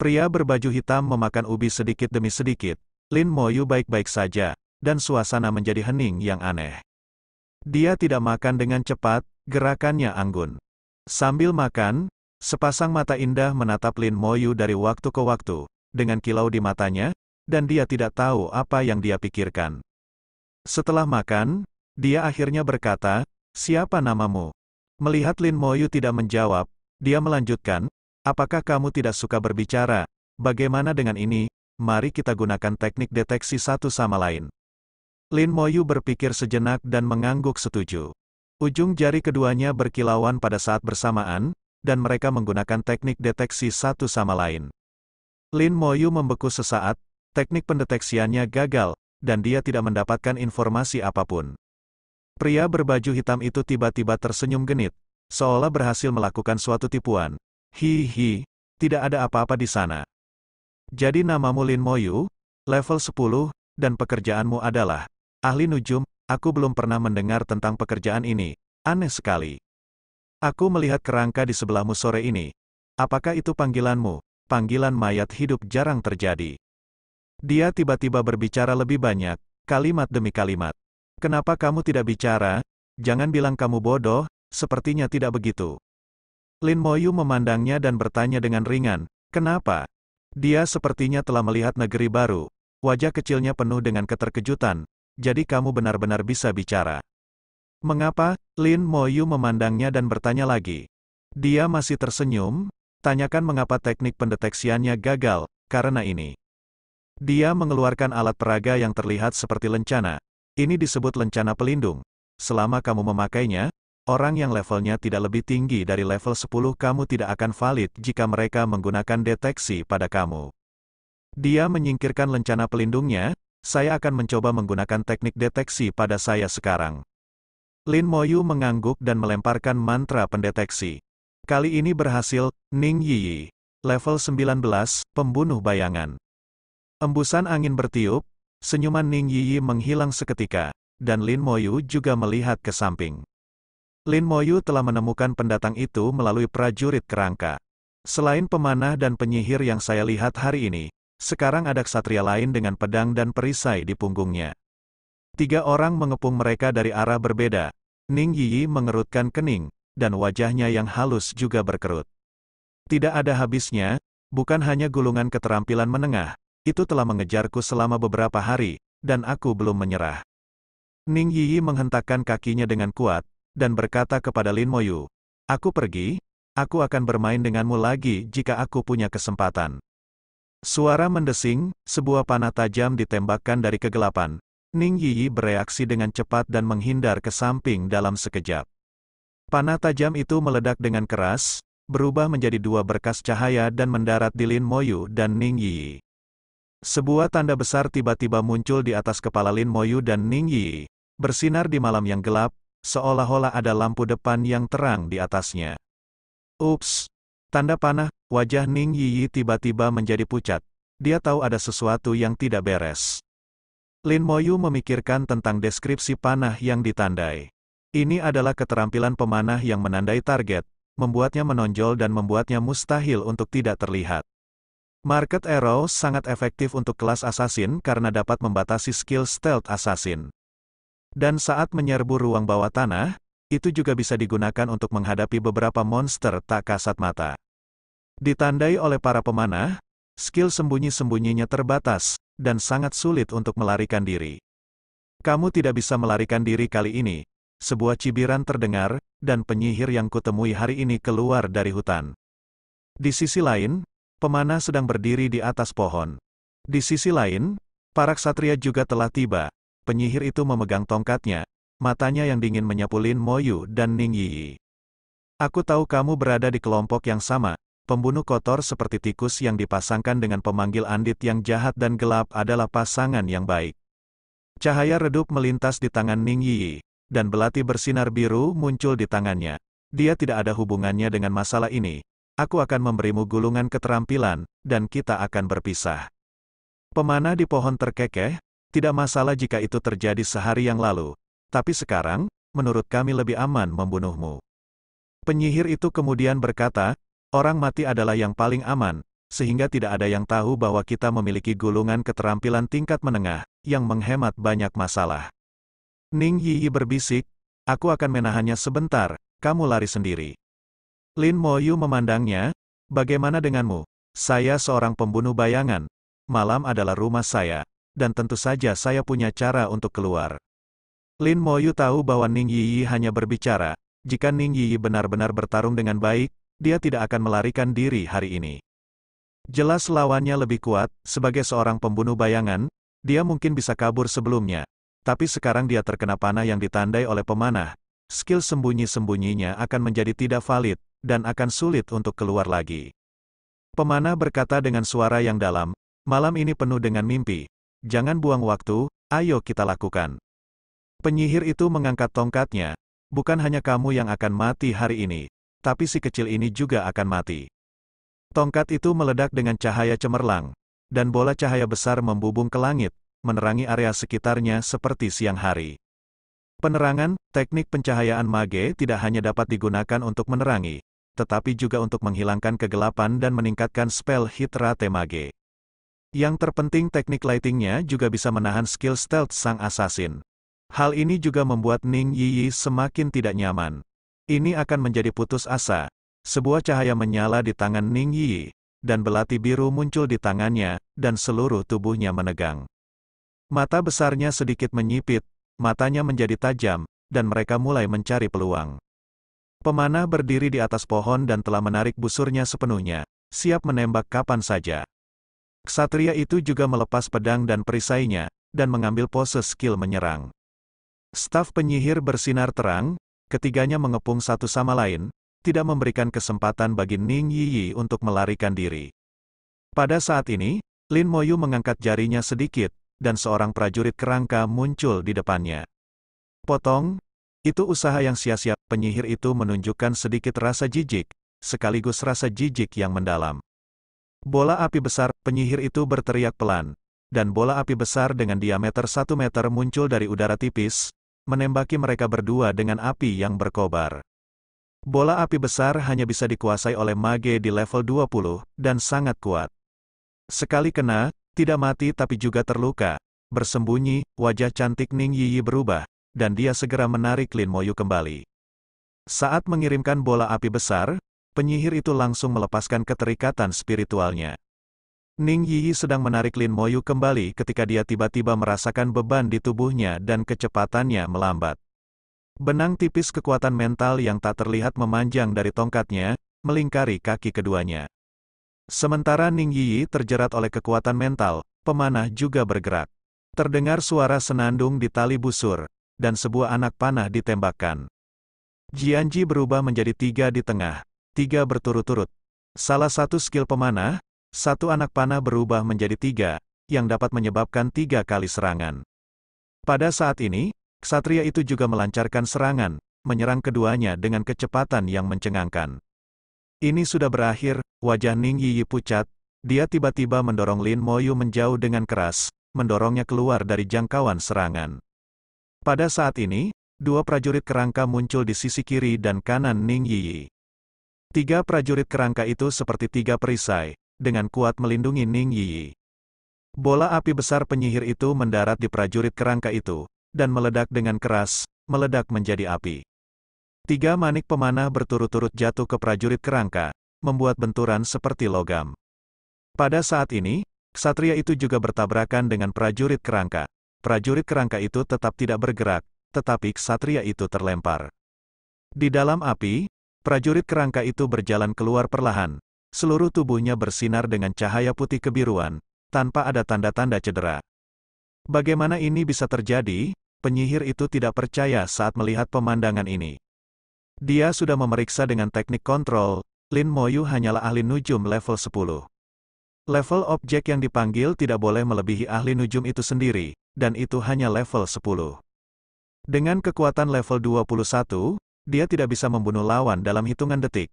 Pria berbaju hitam memakan ubi sedikit demi sedikit. Lin Moyu baik-baik saja, dan suasana menjadi hening yang aneh. Dia tidak makan dengan cepat, Gerakannya anggun. Sambil makan, sepasang mata indah menatap Lin Moyu dari waktu ke waktu, dengan kilau di matanya, dan dia tidak tahu apa yang dia pikirkan. Setelah makan, dia akhirnya berkata, siapa namamu? Melihat Lin Moyu tidak menjawab, dia melanjutkan, apakah kamu tidak suka berbicara? Bagaimana dengan ini? Mari kita gunakan teknik deteksi satu sama lain. Lin Moyu berpikir sejenak dan mengangguk setuju. Ujung jari keduanya berkilauan pada saat bersamaan, dan mereka menggunakan teknik deteksi satu sama lain. Lin Moyu membeku sesaat, teknik pendeteksiannya gagal, dan dia tidak mendapatkan informasi apapun. Pria berbaju hitam itu tiba-tiba tersenyum genit, seolah berhasil melakukan suatu tipuan. Hihi, tidak ada apa-apa di sana. Jadi namamu Lin Moyu, level 10, dan pekerjaanmu adalah ahli nujum, Aku belum pernah mendengar tentang pekerjaan ini. Aneh sekali. Aku melihat kerangka di sebelahmu sore ini. Apakah itu panggilanmu? Panggilan mayat hidup jarang terjadi. Dia tiba-tiba berbicara lebih banyak, kalimat demi kalimat. Kenapa kamu tidak bicara? Jangan bilang kamu bodoh, sepertinya tidak begitu. Lin Moyu memandangnya dan bertanya dengan ringan, kenapa? Dia sepertinya telah melihat negeri baru. Wajah kecilnya penuh dengan keterkejutan, jadi kamu benar-benar bisa bicara. Mengapa? Lin Moyu memandangnya dan bertanya lagi. Dia masih tersenyum, tanyakan mengapa teknik pendeteksiannya gagal, karena ini. Dia mengeluarkan alat peraga yang terlihat seperti lencana. Ini disebut lencana pelindung. Selama kamu memakainya, orang yang levelnya tidak lebih tinggi dari level 10 kamu tidak akan valid jika mereka menggunakan deteksi pada kamu. Dia menyingkirkan lencana pelindungnya, saya akan mencoba menggunakan teknik deteksi pada saya sekarang. Lin Moyu mengangguk dan melemparkan mantra pendeteksi. Kali ini berhasil, Ning Yi, Level 19, Pembunuh Bayangan. Embusan angin bertiup, senyuman Ning Yi menghilang seketika, dan Lin Moyu juga melihat ke samping. Lin Moyu telah menemukan pendatang itu melalui prajurit kerangka. Selain pemanah dan penyihir yang saya lihat hari ini, sekarang ada ksatria lain dengan pedang dan perisai di punggungnya. Tiga orang mengepung mereka dari arah berbeda. Ning Yi mengerutkan kening, dan wajahnya yang halus juga berkerut. Tidak ada habisnya, bukan hanya gulungan keterampilan menengah, itu telah mengejarku selama beberapa hari, dan aku belum menyerah. Ning Yi menghentakkan kakinya dengan kuat, dan berkata kepada Lin Moyu, Aku pergi, aku akan bermain denganmu lagi jika aku punya kesempatan. Suara mendesing, sebuah panah tajam ditembakkan dari kegelapan. Ning Yiyi bereaksi dengan cepat dan menghindar ke samping dalam sekejap. Panah tajam itu meledak dengan keras, berubah menjadi dua berkas cahaya dan mendarat di Lin Moyu dan Ning Yi. Sebuah tanda besar tiba-tiba muncul di atas kepala Lin Moyu dan Ning Yi, bersinar di malam yang gelap, seolah-olah ada lampu depan yang terang di atasnya. Ups, Tanda panah, wajah Ning Yi tiba-tiba menjadi pucat. Dia tahu ada sesuatu yang tidak beres. Lin Moyu memikirkan tentang deskripsi panah yang ditandai. Ini adalah keterampilan pemanah yang menandai target, membuatnya menonjol dan membuatnya mustahil untuk tidak terlihat. Market Arrow sangat efektif untuk kelas assassin karena dapat membatasi skill stealth assassin. Dan saat menyerbu ruang bawah tanah, itu juga bisa digunakan untuk menghadapi beberapa monster tak kasat mata. Ditandai oleh para pemanah, skill sembunyi-sembunyinya terbatas, dan sangat sulit untuk melarikan diri. Kamu tidak bisa melarikan diri kali ini, sebuah cibiran terdengar, dan penyihir yang kutemui hari ini keluar dari hutan. Di sisi lain, pemanah sedang berdiri di atas pohon. Di sisi lain, para ksatria juga telah tiba, penyihir itu memegang tongkatnya, matanya yang dingin menyapu Moyu dan Ning Yi. Aku tahu kamu berada di kelompok yang sama, Pembunuh kotor seperti tikus yang dipasangkan dengan pemanggil andit yang jahat dan gelap adalah pasangan yang baik. Cahaya redup melintas di tangan Ning Yi, dan belati bersinar biru muncul di tangannya. Dia tidak ada hubungannya dengan masalah ini. Aku akan memberimu gulungan keterampilan, dan kita akan berpisah. Pemanah di pohon terkekeh, tidak masalah jika itu terjadi sehari yang lalu. Tapi sekarang, menurut kami lebih aman membunuhmu. Penyihir itu kemudian berkata, Orang mati adalah yang paling aman, sehingga tidak ada yang tahu bahwa kita memiliki gulungan keterampilan tingkat menengah, yang menghemat banyak masalah. Ning Yi berbisik, aku akan menahannya sebentar, kamu lari sendiri. Lin Moyu memandangnya, bagaimana denganmu? Saya seorang pembunuh bayangan, malam adalah rumah saya, dan tentu saja saya punya cara untuk keluar. Lin Moyu tahu bahwa Ning Yi hanya berbicara, jika Ning Yi benar-benar bertarung dengan baik, dia tidak akan melarikan diri hari ini. Jelas lawannya lebih kuat, sebagai seorang pembunuh bayangan, dia mungkin bisa kabur sebelumnya. Tapi sekarang dia terkena panah yang ditandai oleh pemanah. Skill sembunyi-sembunyinya akan menjadi tidak valid, dan akan sulit untuk keluar lagi. Pemanah berkata dengan suara yang dalam, malam ini penuh dengan mimpi. Jangan buang waktu, ayo kita lakukan. Penyihir itu mengangkat tongkatnya, bukan hanya kamu yang akan mati hari ini, tapi si kecil ini juga akan mati. Tongkat itu meledak dengan cahaya cemerlang, dan bola cahaya besar membubung ke langit, menerangi area sekitarnya seperti siang hari. Penerangan, teknik pencahayaan mage tidak hanya dapat digunakan untuk menerangi, tetapi juga untuk menghilangkan kegelapan dan meningkatkan spell hit rate mage. Yang terpenting teknik lightingnya juga bisa menahan skill stealth sang assassin. Hal ini juga membuat Ning Yi, Yi semakin tidak nyaman. Ini akan menjadi putus asa. Sebuah cahaya menyala di tangan Ning Yi, dan belati biru muncul di tangannya, dan seluruh tubuhnya menegang. Mata besarnya sedikit menyipit, matanya menjadi tajam, dan mereka mulai mencari peluang. Pemanah berdiri di atas pohon dan telah menarik busurnya sepenuhnya, siap menembak kapan saja. Ksatria itu juga melepas pedang dan perisainya, dan mengambil pose skill menyerang. Staf penyihir bersinar terang, Ketiganya mengepung satu sama lain, tidak memberikan kesempatan bagi Ning Yiyi untuk melarikan diri. Pada saat ini, Lin Moyu mengangkat jarinya sedikit, dan seorang prajurit kerangka muncul di depannya. Potong, itu usaha yang sia-sia, penyihir itu menunjukkan sedikit rasa jijik, sekaligus rasa jijik yang mendalam. Bola api besar, penyihir itu berteriak pelan, dan bola api besar dengan diameter 1 meter muncul dari udara tipis, menembaki mereka berdua dengan api yang berkobar. Bola api besar hanya bisa dikuasai oleh mage di level 20, dan sangat kuat. Sekali kena, tidak mati tapi juga terluka. Bersembunyi, wajah cantik Ning Yi berubah, dan dia segera menarik Lin Moyu kembali. Saat mengirimkan bola api besar, penyihir itu langsung melepaskan keterikatan spiritualnya. Ning Yi sedang menarik Lin Moyu kembali ketika dia tiba-tiba merasakan beban di tubuhnya dan kecepatannya melambat. Benang tipis kekuatan mental yang tak terlihat memanjang dari tongkatnya, melingkari kaki keduanya. Sementara Ning Yi terjerat oleh kekuatan mental, pemanah juga bergerak. Terdengar suara senandung di tali busur, dan sebuah anak panah ditembakkan. Jianji berubah menjadi tiga di tengah, tiga berturut-turut. Salah satu skill pemanah, satu anak panah berubah menjadi tiga, yang dapat menyebabkan tiga kali serangan. Pada saat ini, ksatria itu juga melancarkan serangan, menyerang keduanya dengan kecepatan yang mencengangkan. Ini sudah berakhir, wajah Ning Yi pucat, dia tiba-tiba mendorong Lin Moyu menjauh dengan keras, mendorongnya keluar dari jangkauan serangan. Pada saat ini, dua prajurit kerangka muncul di sisi kiri dan kanan Ning Yi. Tiga prajurit kerangka itu seperti tiga perisai, dengan kuat melindungi Ning Yi. Bola api besar penyihir itu mendarat di prajurit kerangka itu, dan meledak dengan keras, meledak menjadi api. Tiga manik pemanah berturut-turut jatuh ke prajurit kerangka, membuat benturan seperti logam. Pada saat ini, ksatria itu juga bertabrakan dengan prajurit kerangka. Prajurit kerangka itu tetap tidak bergerak, tetapi ksatria itu terlempar. Di dalam api, prajurit kerangka itu berjalan keluar perlahan, seluruh tubuhnya bersinar dengan cahaya putih kebiruan, tanpa ada tanda-tanda cedera. Bagaimana ini bisa terjadi? Penyihir itu tidak percaya saat melihat pemandangan ini. Dia sudah memeriksa dengan teknik kontrol, Lin Moyu hanyalah ahli nujum level 10. Level objek yang dipanggil tidak boleh melebihi ahli nujum itu sendiri, dan itu hanya level 10. Dengan kekuatan level 21, dia tidak bisa membunuh lawan dalam hitungan detik,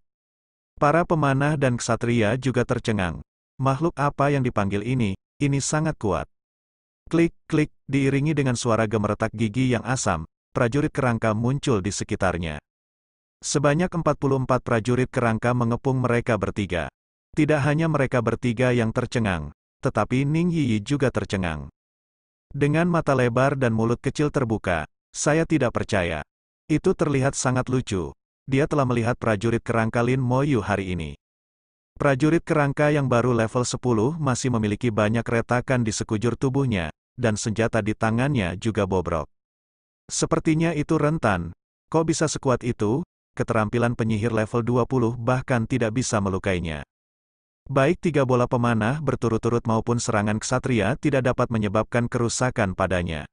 Para pemanah dan ksatria juga tercengang. Makhluk apa yang dipanggil ini, ini sangat kuat. Klik, klik, diiringi dengan suara gemeretak gigi yang asam, prajurit kerangka muncul di sekitarnya. Sebanyak 44 prajurit kerangka mengepung mereka bertiga. Tidak hanya mereka bertiga yang tercengang, tetapi Ning Yi juga tercengang. Dengan mata lebar dan mulut kecil terbuka, saya tidak percaya. Itu terlihat sangat lucu dia telah melihat prajurit kerangka Lin Moyu hari ini. Prajurit kerangka yang baru level 10 masih memiliki banyak retakan di sekujur tubuhnya, dan senjata di tangannya juga bobrok. Sepertinya itu rentan. Kok bisa sekuat itu? Keterampilan penyihir level 20 bahkan tidak bisa melukainya. Baik tiga bola pemanah berturut-turut maupun serangan ksatria tidak dapat menyebabkan kerusakan padanya.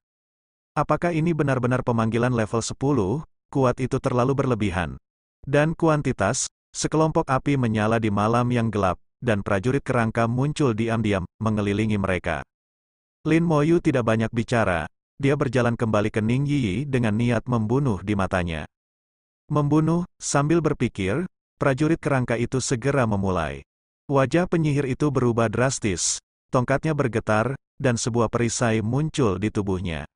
Apakah ini benar-benar pemanggilan level 10? kuat itu terlalu berlebihan. Dan kuantitas, sekelompok api menyala di malam yang gelap, dan prajurit kerangka muncul diam-diam, mengelilingi mereka. Lin Moyu tidak banyak bicara, dia berjalan kembali ke Ning Yi dengan niat membunuh di matanya. Membunuh, sambil berpikir, prajurit kerangka itu segera memulai. Wajah penyihir itu berubah drastis, tongkatnya bergetar, dan sebuah perisai muncul di tubuhnya.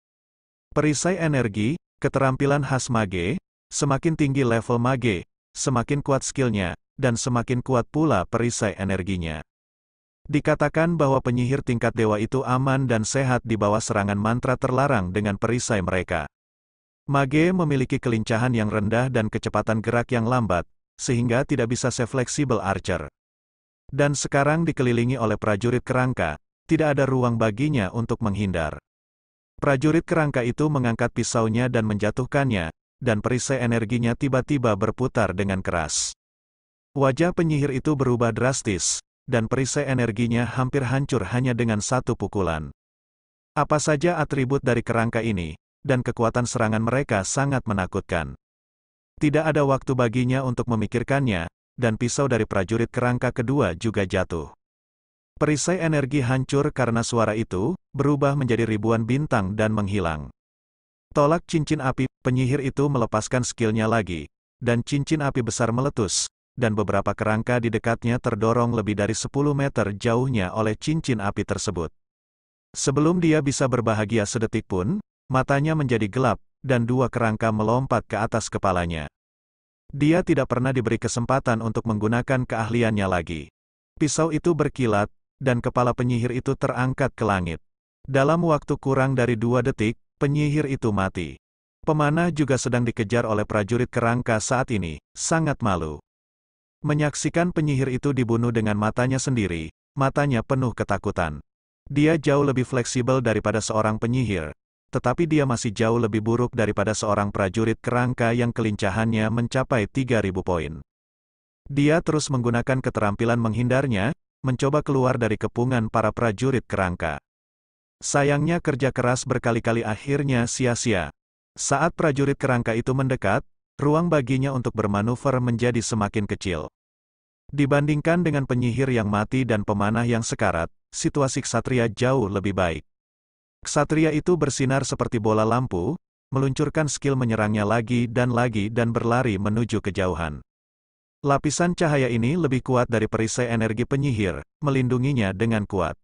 Perisai energi, keterampilan khas mage, semakin tinggi level mage, semakin kuat skillnya, dan semakin kuat pula perisai energinya. Dikatakan bahwa penyihir tingkat dewa itu aman dan sehat di bawah serangan mantra terlarang dengan perisai mereka. Mage memiliki kelincahan yang rendah dan kecepatan gerak yang lambat, sehingga tidak bisa se-flexible archer. Dan sekarang dikelilingi oleh prajurit kerangka, tidak ada ruang baginya untuk menghindar. Prajurit kerangka itu mengangkat pisaunya dan menjatuhkannya, dan perisai energinya tiba-tiba berputar dengan keras. Wajah penyihir itu berubah drastis, dan perisai energinya hampir hancur hanya dengan satu pukulan. Apa saja atribut dari kerangka ini, dan kekuatan serangan mereka sangat menakutkan. Tidak ada waktu baginya untuk memikirkannya, dan pisau dari prajurit kerangka kedua juga jatuh. Perisai energi hancur karena suara itu, berubah menjadi ribuan bintang dan menghilang. Tolak cincin api, penyihir itu melepaskan skillnya lagi, dan cincin api besar meletus, dan beberapa kerangka di dekatnya terdorong lebih dari 10 meter jauhnya oleh cincin api tersebut. Sebelum dia bisa berbahagia sedetik pun, matanya menjadi gelap, dan dua kerangka melompat ke atas kepalanya. Dia tidak pernah diberi kesempatan untuk menggunakan keahliannya lagi. Pisau itu berkilat, dan kepala penyihir itu terangkat ke langit. Dalam waktu kurang dari dua detik, penyihir itu mati. Pemanah juga sedang dikejar oleh prajurit kerangka saat ini, sangat malu. Menyaksikan penyihir itu dibunuh dengan matanya sendiri, matanya penuh ketakutan. Dia jauh lebih fleksibel daripada seorang penyihir, tetapi dia masih jauh lebih buruk daripada seorang prajurit kerangka yang kelincahannya mencapai 3000 poin. Dia terus menggunakan keterampilan menghindarnya, mencoba keluar dari kepungan para prajurit kerangka. Sayangnya kerja keras berkali-kali akhirnya sia-sia. Saat prajurit kerangka itu mendekat, ruang baginya untuk bermanuver menjadi semakin kecil. Dibandingkan dengan penyihir yang mati dan pemanah yang sekarat, situasi ksatria jauh lebih baik. Ksatria itu bersinar seperti bola lampu, meluncurkan skill menyerangnya lagi dan lagi dan berlari menuju kejauhan. Lapisan cahaya ini lebih kuat dari perisai energi penyihir, melindunginya dengan kuat.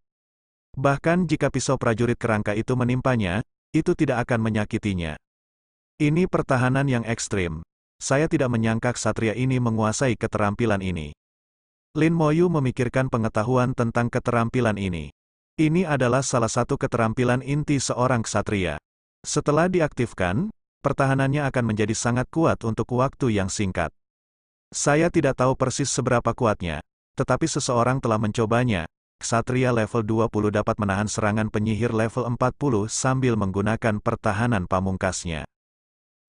Bahkan jika pisau prajurit kerangka itu menimpanya, itu tidak akan menyakitinya. Ini pertahanan yang ekstrim. Saya tidak menyangka ksatria ini menguasai keterampilan ini. Lin Moyu memikirkan pengetahuan tentang keterampilan ini. Ini adalah salah satu keterampilan inti seorang ksatria. Setelah diaktifkan, pertahanannya akan menjadi sangat kuat untuk waktu yang singkat. Saya tidak tahu persis seberapa kuatnya, tetapi seseorang telah mencobanya. Ksatria level 20 dapat menahan serangan penyihir level 40 sambil menggunakan pertahanan pamungkasnya.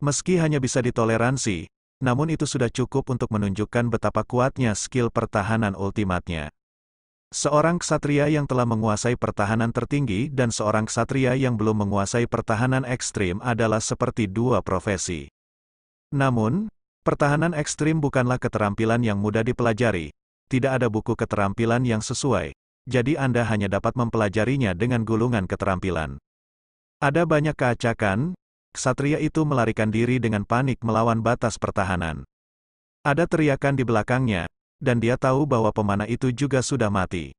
Meski hanya bisa ditoleransi, namun itu sudah cukup untuk menunjukkan betapa kuatnya skill pertahanan ultimatnya. Seorang ksatria yang telah menguasai pertahanan tertinggi dan seorang ksatria yang belum menguasai pertahanan ekstrim adalah seperti dua profesi. Namun, Pertahanan ekstrim bukanlah keterampilan yang mudah dipelajari, tidak ada buku keterampilan yang sesuai, jadi Anda hanya dapat mempelajarinya dengan gulungan keterampilan. Ada banyak keacakan, Satria itu melarikan diri dengan panik melawan batas pertahanan. Ada teriakan di belakangnya, dan dia tahu bahwa pemanah itu juga sudah mati.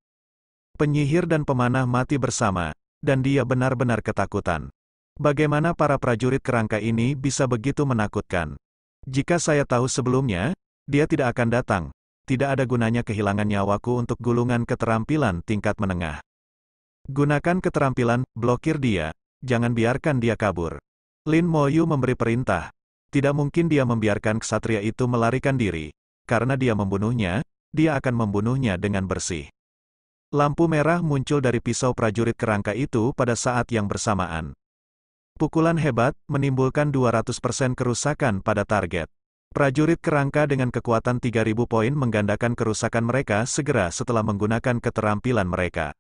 Penyihir dan pemanah mati bersama, dan dia benar-benar ketakutan. Bagaimana para prajurit kerangka ini bisa begitu menakutkan? Jika saya tahu sebelumnya, dia tidak akan datang. Tidak ada gunanya kehilangan nyawaku untuk gulungan keterampilan tingkat menengah. Gunakan keterampilan, blokir dia, jangan biarkan dia kabur. Lin Moyu memberi perintah. Tidak mungkin dia membiarkan ksatria itu melarikan diri. Karena dia membunuhnya, dia akan membunuhnya dengan bersih. Lampu merah muncul dari pisau prajurit kerangka itu pada saat yang bersamaan. Pukulan hebat, menimbulkan 200% kerusakan pada target. Prajurit kerangka dengan kekuatan 3000 poin menggandakan kerusakan mereka segera setelah menggunakan keterampilan mereka.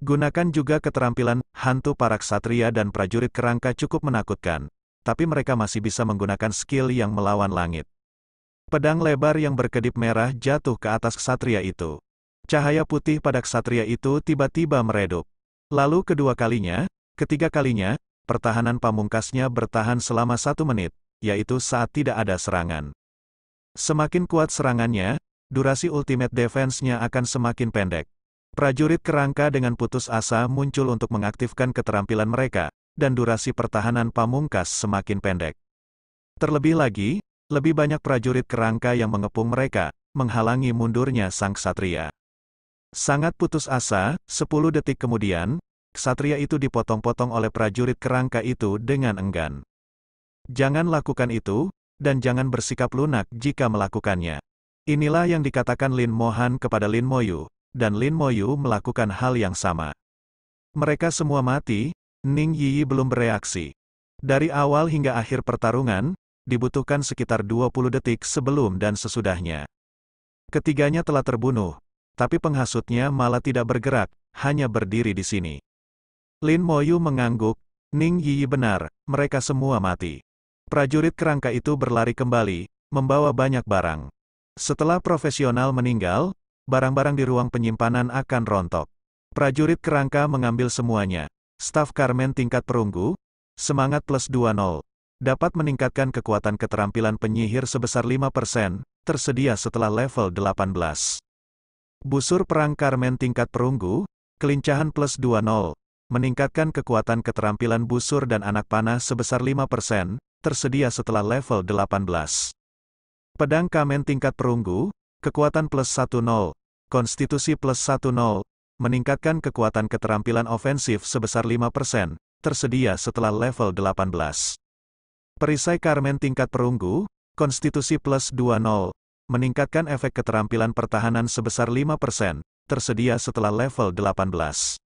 Gunakan juga keterampilan, hantu para ksatria dan prajurit kerangka cukup menakutkan, tapi mereka masih bisa menggunakan skill yang melawan langit. Pedang lebar yang berkedip merah jatuh ke atas ksatria itu. Cahaya putih pada ksatria itu tiba-tiba meredup. Lalu kedua kalinya, ketiga kalinya, pertahanan pamungkasnya bertahan selama satu menit, yaitu saat tidak ada serangan. Semakin kuat serangannya, durasi ultimate defense-nya akan semakin pendek. Prajurit kerangka dengan putus asa muncul untuk mengaktifkan keterampilan mereka, dan durasi pertahanan pamungkas semakin pendek. Terlebih lagi, lebih banyak prajurit kerangka yang mengepung mereka, menghalangi mundurnya sang satria. Sangat putus asa, 10 detik kemudian, ksatria itu dipotong-potong oleh prajurit kerangka itu dengan enggan. Jangan lakukan itu, dan jangan bersikap lunak jika melakukannya. Inilah yang dikatakan Lin Mohan kepada Lin Moyu, dan Lin Moyu melakukan hal yang sama. Mereka semua mati, Ning Yi belum bereaksi. Dari awal hingga akhir pertarungan, dibutuhkan sekitar 20 detik sebelum dan sesudahnya. Ketiganya telah terbunuh, tapi penghasutnya malah tidak bergerak, hanya berdiri di sini. Lin Moyu mengangguk, Ning Yi benar, mereka semua mati. Prajurit kerangka itu berlari kembali, membawa banyak barang. Setelah profesional meninggal, barang-barang di ruang penyimpanan akan rontok. Prajurit kerangka mengambil semuanya. Staf Carmen tingkat perunggu, semangat plus 20, dapat meningkatkan kekuatan keterampilan penyihir sebesar 5%, tersedia setelah level 18. Busur perang Carmen tingkat perunggu, kelincahan plus 20, meningkatkan kekuatan keterampilan busur dan anak panah sebesar 5%, tersedia setelah level 18. Pedang Kamen tingkat perunggu, kekuatan plus 10, konstitusi plus 10, meningkatkan kekuatan keterampilan ofensif sebesar 5%, tersedia setelah level 18. Perisai Karmen tingkat perunggu, konstitusi plus 20, meningkatkan efek keterampilan pertahanan sebesar 5%, tersedia setelah level 18.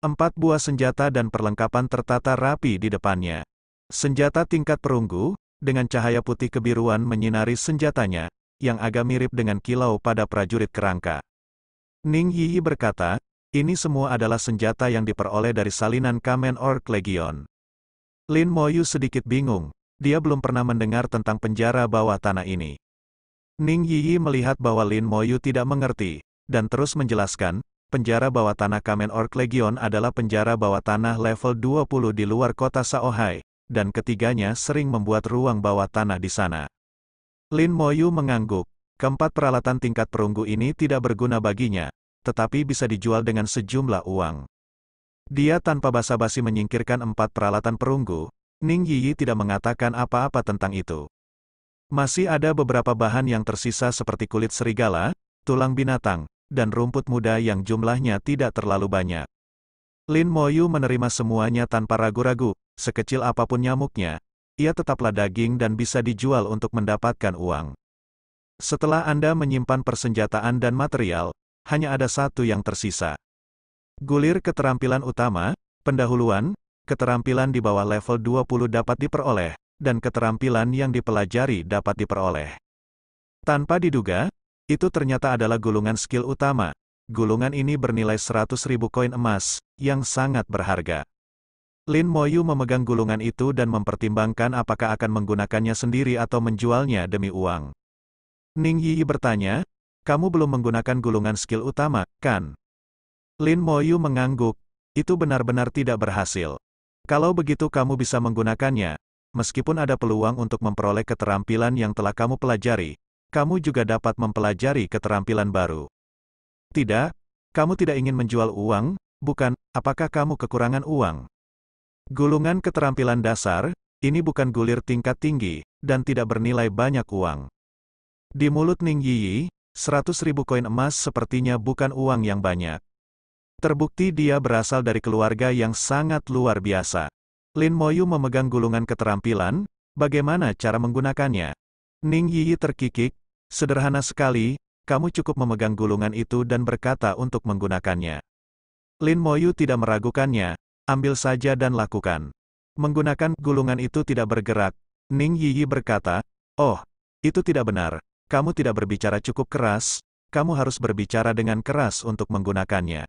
Empat buah senjata dan perlengkapan tertata rapi di depannya. Senjata tingkat perunggu, dengan cahaya putih kebiruan menyinari senjatanya, yang agak mirip dengan kilau pada prajurit kerangka. Ning Yi berkata, ini semua adalah senjata yang diperoleh dari salinan Kamen Ork Legion. Lin Moyu sedikit bingung, dia belum pernah mendengar tentang penjara bawah tanah ini. Ning Yi melihat bahwa Lin Moyu tidak mengerti, dan terus menjelaskan, penjara bawah tanah Kamen Ork Legion adalah penjara bawah tanah level 20 di luar kota Saohai, dan ketiganya sering membuat ruang bawah tanah di sana. Lin Moyu mengangguk. Keempat peralatan tingkat perunggu ini tidak berguna baginya, tetapi bisa dijual dengan sejumlah uang. Dia tanpa basa-basi menyingkirkan empat peralatan perunggu, Ning Yi Yi tidak mengatakan apa-apa tentang itu. Masih ada beberapa bahan yang tersisa seperti kulit serigala, tulang binatang, dan rumput muda yang jumlahnya tidak terlalu banyak. Lin Moyu menerima semuanya tanpa ragu-ragu, sekecil apapun nyamuknya, ia tetaplah daging dan bisa dijual untuk mendapatkan uang. Setelah Anda menyimpan persenjataan dan material, hanya ada satu yang tersisa. Gulir keterampilan utama, pendahuluan, keterampilan di bawah level 20 dapat diperoleh, dan keterampilan yang dipelajari dapat diperoleh. Tanpa diduga, itu ternyata adalah gulungan skill utama. Gulungan ini bernilai 100 ribu koin emas, yang sangat berharga. Lin Moyu memegang gulungan itu dan mempertimbangkan apakah akan menggunakannya sendiri atau menjualnya demi uang. Ning Yi bertanya, kamu belum menggunakan gulungan skill utama, kan? Lin Moyu mengangguk, itu benar-benar tidak berhasil. Kalau begitu kamu bisa menggunakannya, meskipun ada peluang untuk memperoleh keterampilan yang telah kamu pelajari, kamu juga dapat mempelajari keterampilan baru. Tidak, kamu tidak ingin menjual uang, bukan? Apakah kamu kekurangan uang? Gulungan keterampilan dasar, ini bukan gulir tingkat tinggi, dan tidak bernilai banyak uang. Di mulut Ning Yi, 100 ribu koin emas sepertinya bukan uang yang banyak. Terbukti dia berasal dari keluarga yang sangat luar biasa. Lin Moyu memegang gulungan keterampilan, bagaimana cara menggunakannya? Ning Yi terkikik, Sederhana sekali, kamu cukup memegang gulungan itu dan berkata untuk menggunakannya. Lin Moyu tidak meragukannya, ambil saja dan lakukan. Menggunakan gulungan itu tidak bergerak, Ning Yiyi berkata, Oh, itu tidak benar, kamu tidak berbicara cukup keras, kamu harus berbicara dengan keras untuk menggunakannya.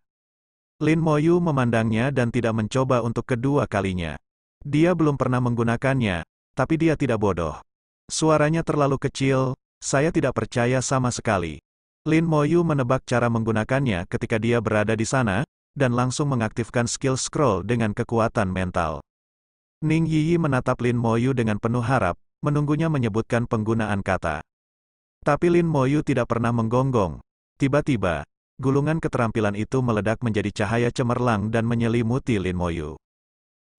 Lin Moyu memandangnya dan tidak mencoba untuk kedua kalinya. Dia belum pernah menggunakannya, tapi dia tidak bodoh. Suaranya terlalu kecil, saya tidak percaya sama sekali. Lin Moyu menebak cara menggunakannya ketika dia berada di sana, dan langsung mengaktifkan skill scroll dengan kekuatan mental. Ning Yiyi menatap Lin Moyu dengan penuh harap, menunggunya menyebutkan penggunaan kata. Tapi Lin Moyu tidak pernah menggonggong. Tiba-tiba, gulungan keterampilan itu meledak menjadi cahaya cemerlang dan menyelimuti Lin Moyu.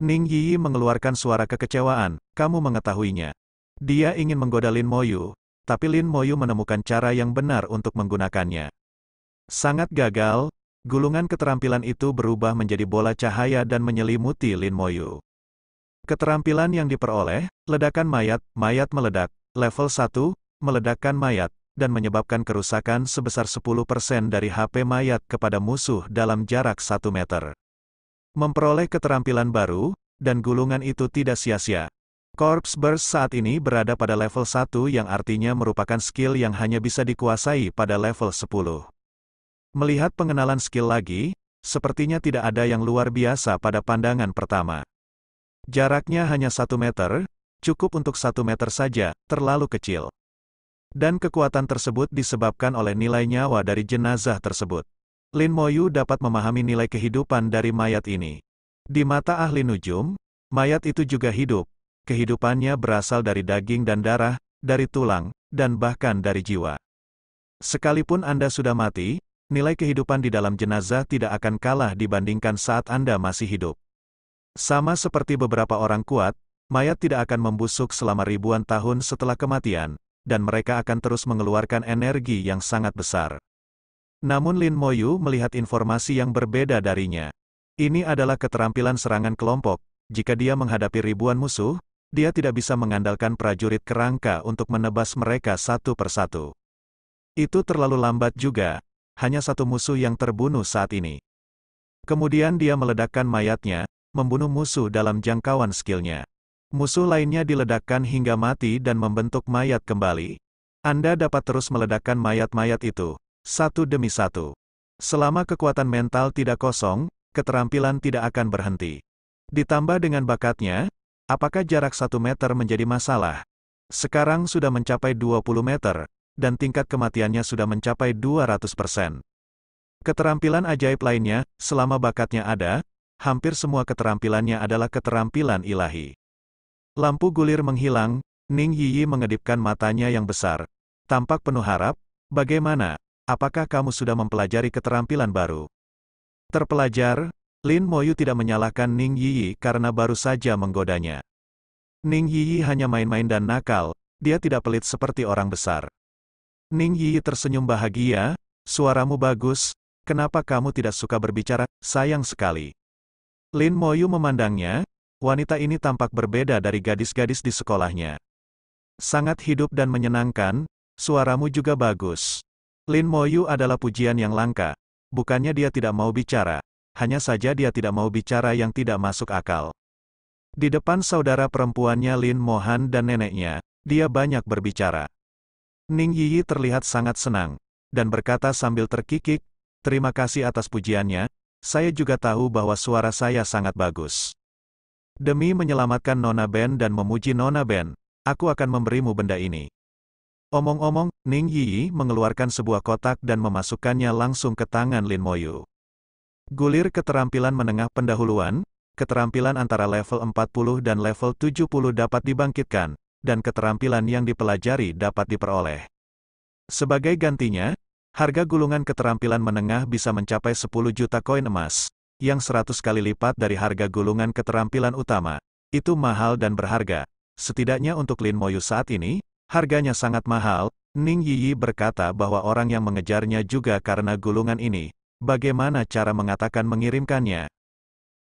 Ning Yiyi mengeluarkan suara kekecewaan, kamu mengetahuinya. Dia ingin menggoda Lin Moyu, tapi Lin Moyu menemukan cara yang benar untuk menggunakannya. Sangat gagal, gulungan keterampilan itu berubah menjadi bola cahaya dan menyelimuti Lin Moyu. Keterampilan yang diperoleh, ledakan mayat, mayat meledak, level 1, meledakkan mayat, dan menyebabkan kerusakan sebesar 10% dari HP mayat kepada musuh dalam jarak 1 meter. Memperoleh keterampilan baru, dan gulungan itu tidak sia-sia. Corpse Burst saat ini berada pada level 1 yang artinya merupakan skill yang hanya bisa dikuasai pada level 10. Melihat pengenalan skill lagi, sepertinya tidak ada yang luar biasa pada pandangan pertama. Jaraknya hanya 1 meter, cukup untuk 1 meter saja, terlalu kecil. Dan kekuatan tersebut disebabkan oleh nilai nyawa dari jenazah tersebut. Lin Moyu dapat memahami nilai kehidupan dari mayat ini. Di mata ahli nujum, mayat itu juga hidup, kehidupannya berasal dari daging dan darah, dari tulang, dan bahkan dari jiwa. Sekalipun Anda sudah mati, nilai kehidupan di dalam jenazah tidak akan kalah dibandingkan saat Anda masih hidup. Sama seperti beberapa orang kuat, mayat tidak akan membusuk selama ribuan tahun setelah kematian, dan mereka akan terus mengeluarkan energi yang sangat besar. Namun Lin Moyu melihat informasi yang berbeda darinya. Ini adalah keterampilan serangan kelompok, jika dia menghadapi ribuan musuh, dia tidak bisa mengandalkan prajurit kerangka untuk menebas mereka satu persatu. Itu terlalu lambat juga, hanya satu musuh yang terbunuh saat ini. Kemudian dia meledakkan mayatnya, membunuh musuh dalam jangkauan skillnya. Musuh lainnya diledakkan hingga mati dan membentuk mayat kembali. Anda dapat terus meledakkan mayat-mayat itu, satu demi satu. Selama kekuatan mental tidak kosong, keterampilan tidak akan berhenti. Ditambah dengan bakatnya, Apakah jarak 1 meter menjadi masalah? Sekarang sudah mencapai 20 meter, dan tingkat kematiannya sudah mencapai 200%. Keterampilan ajaib lainnya, selama bakatnya ada, hampir semua keterampilannya adalah keterampilan ilahi. Lampu gulir menghilang, Ning Yiyi mengedipkan matanya yang besar. Tampak penuh harap, bagaimana, apakah kamu sudah mempelajari keterampilan baru? Terpelajar, Lin Moyu tidak menyalahkan Ning Yi karena baru saja menggodanya. Ning Yi hanya main-main dan nakal, dia tidak pelit seperti orang besar. Ning Yi tersenyum bahagia, suaramu bagus, kenapa kamu tidak suka berbicara, sayang sekali. Lin Moyu memandangnya, wanita ini tampak berbeda dari gadis-gadis di sekolahnya. Sangat hidup dan menyenangkan, suaramu juga bagus. Lin Moyu adalah pujian yang langka, bukannya dia tidak mau bicara hanya saja dia tidak mau bicara yang tidak masuk akal. Di depan saudara perempuannya Lin Mohan dan neneknya, dia banyak berbicara. Ning Yi terlihat sangat senang, dan berkata sambil terkikik, terima kasih atas pujiannya, saya juga tahu bahwa suara saya sangat bagus. Demi menyelamatkan Nona Ben dan memuji Nona Ben, aku akan memberimu benda ini. Omong-omong, Ning Yi mengeluarkan sebuah kotak dan memasukkannya langsung ke tangan Lin Moyu. Gulir keterampilan menengah pendahuluan, keterampilan antara level 40 dan level 70 dapat dibangkitkan, dan keterampilan yang dipelajari dapat diperoleh. Sebagai gantinya, harga gulungan keterampilan menengah bisa mencapai 10 juta koin emas, yang 100 kali lipat dari harga gulungan keterampilan utama. Itu mahal dan berharga. Setidaknya untuk Lin Moyu saat ini, harganya sangat mahal, Ning Yi berkata bahwa orang yang mengejarnya juga karena gulungan ini, Bagaimana cara mengatakan mengirimkannya?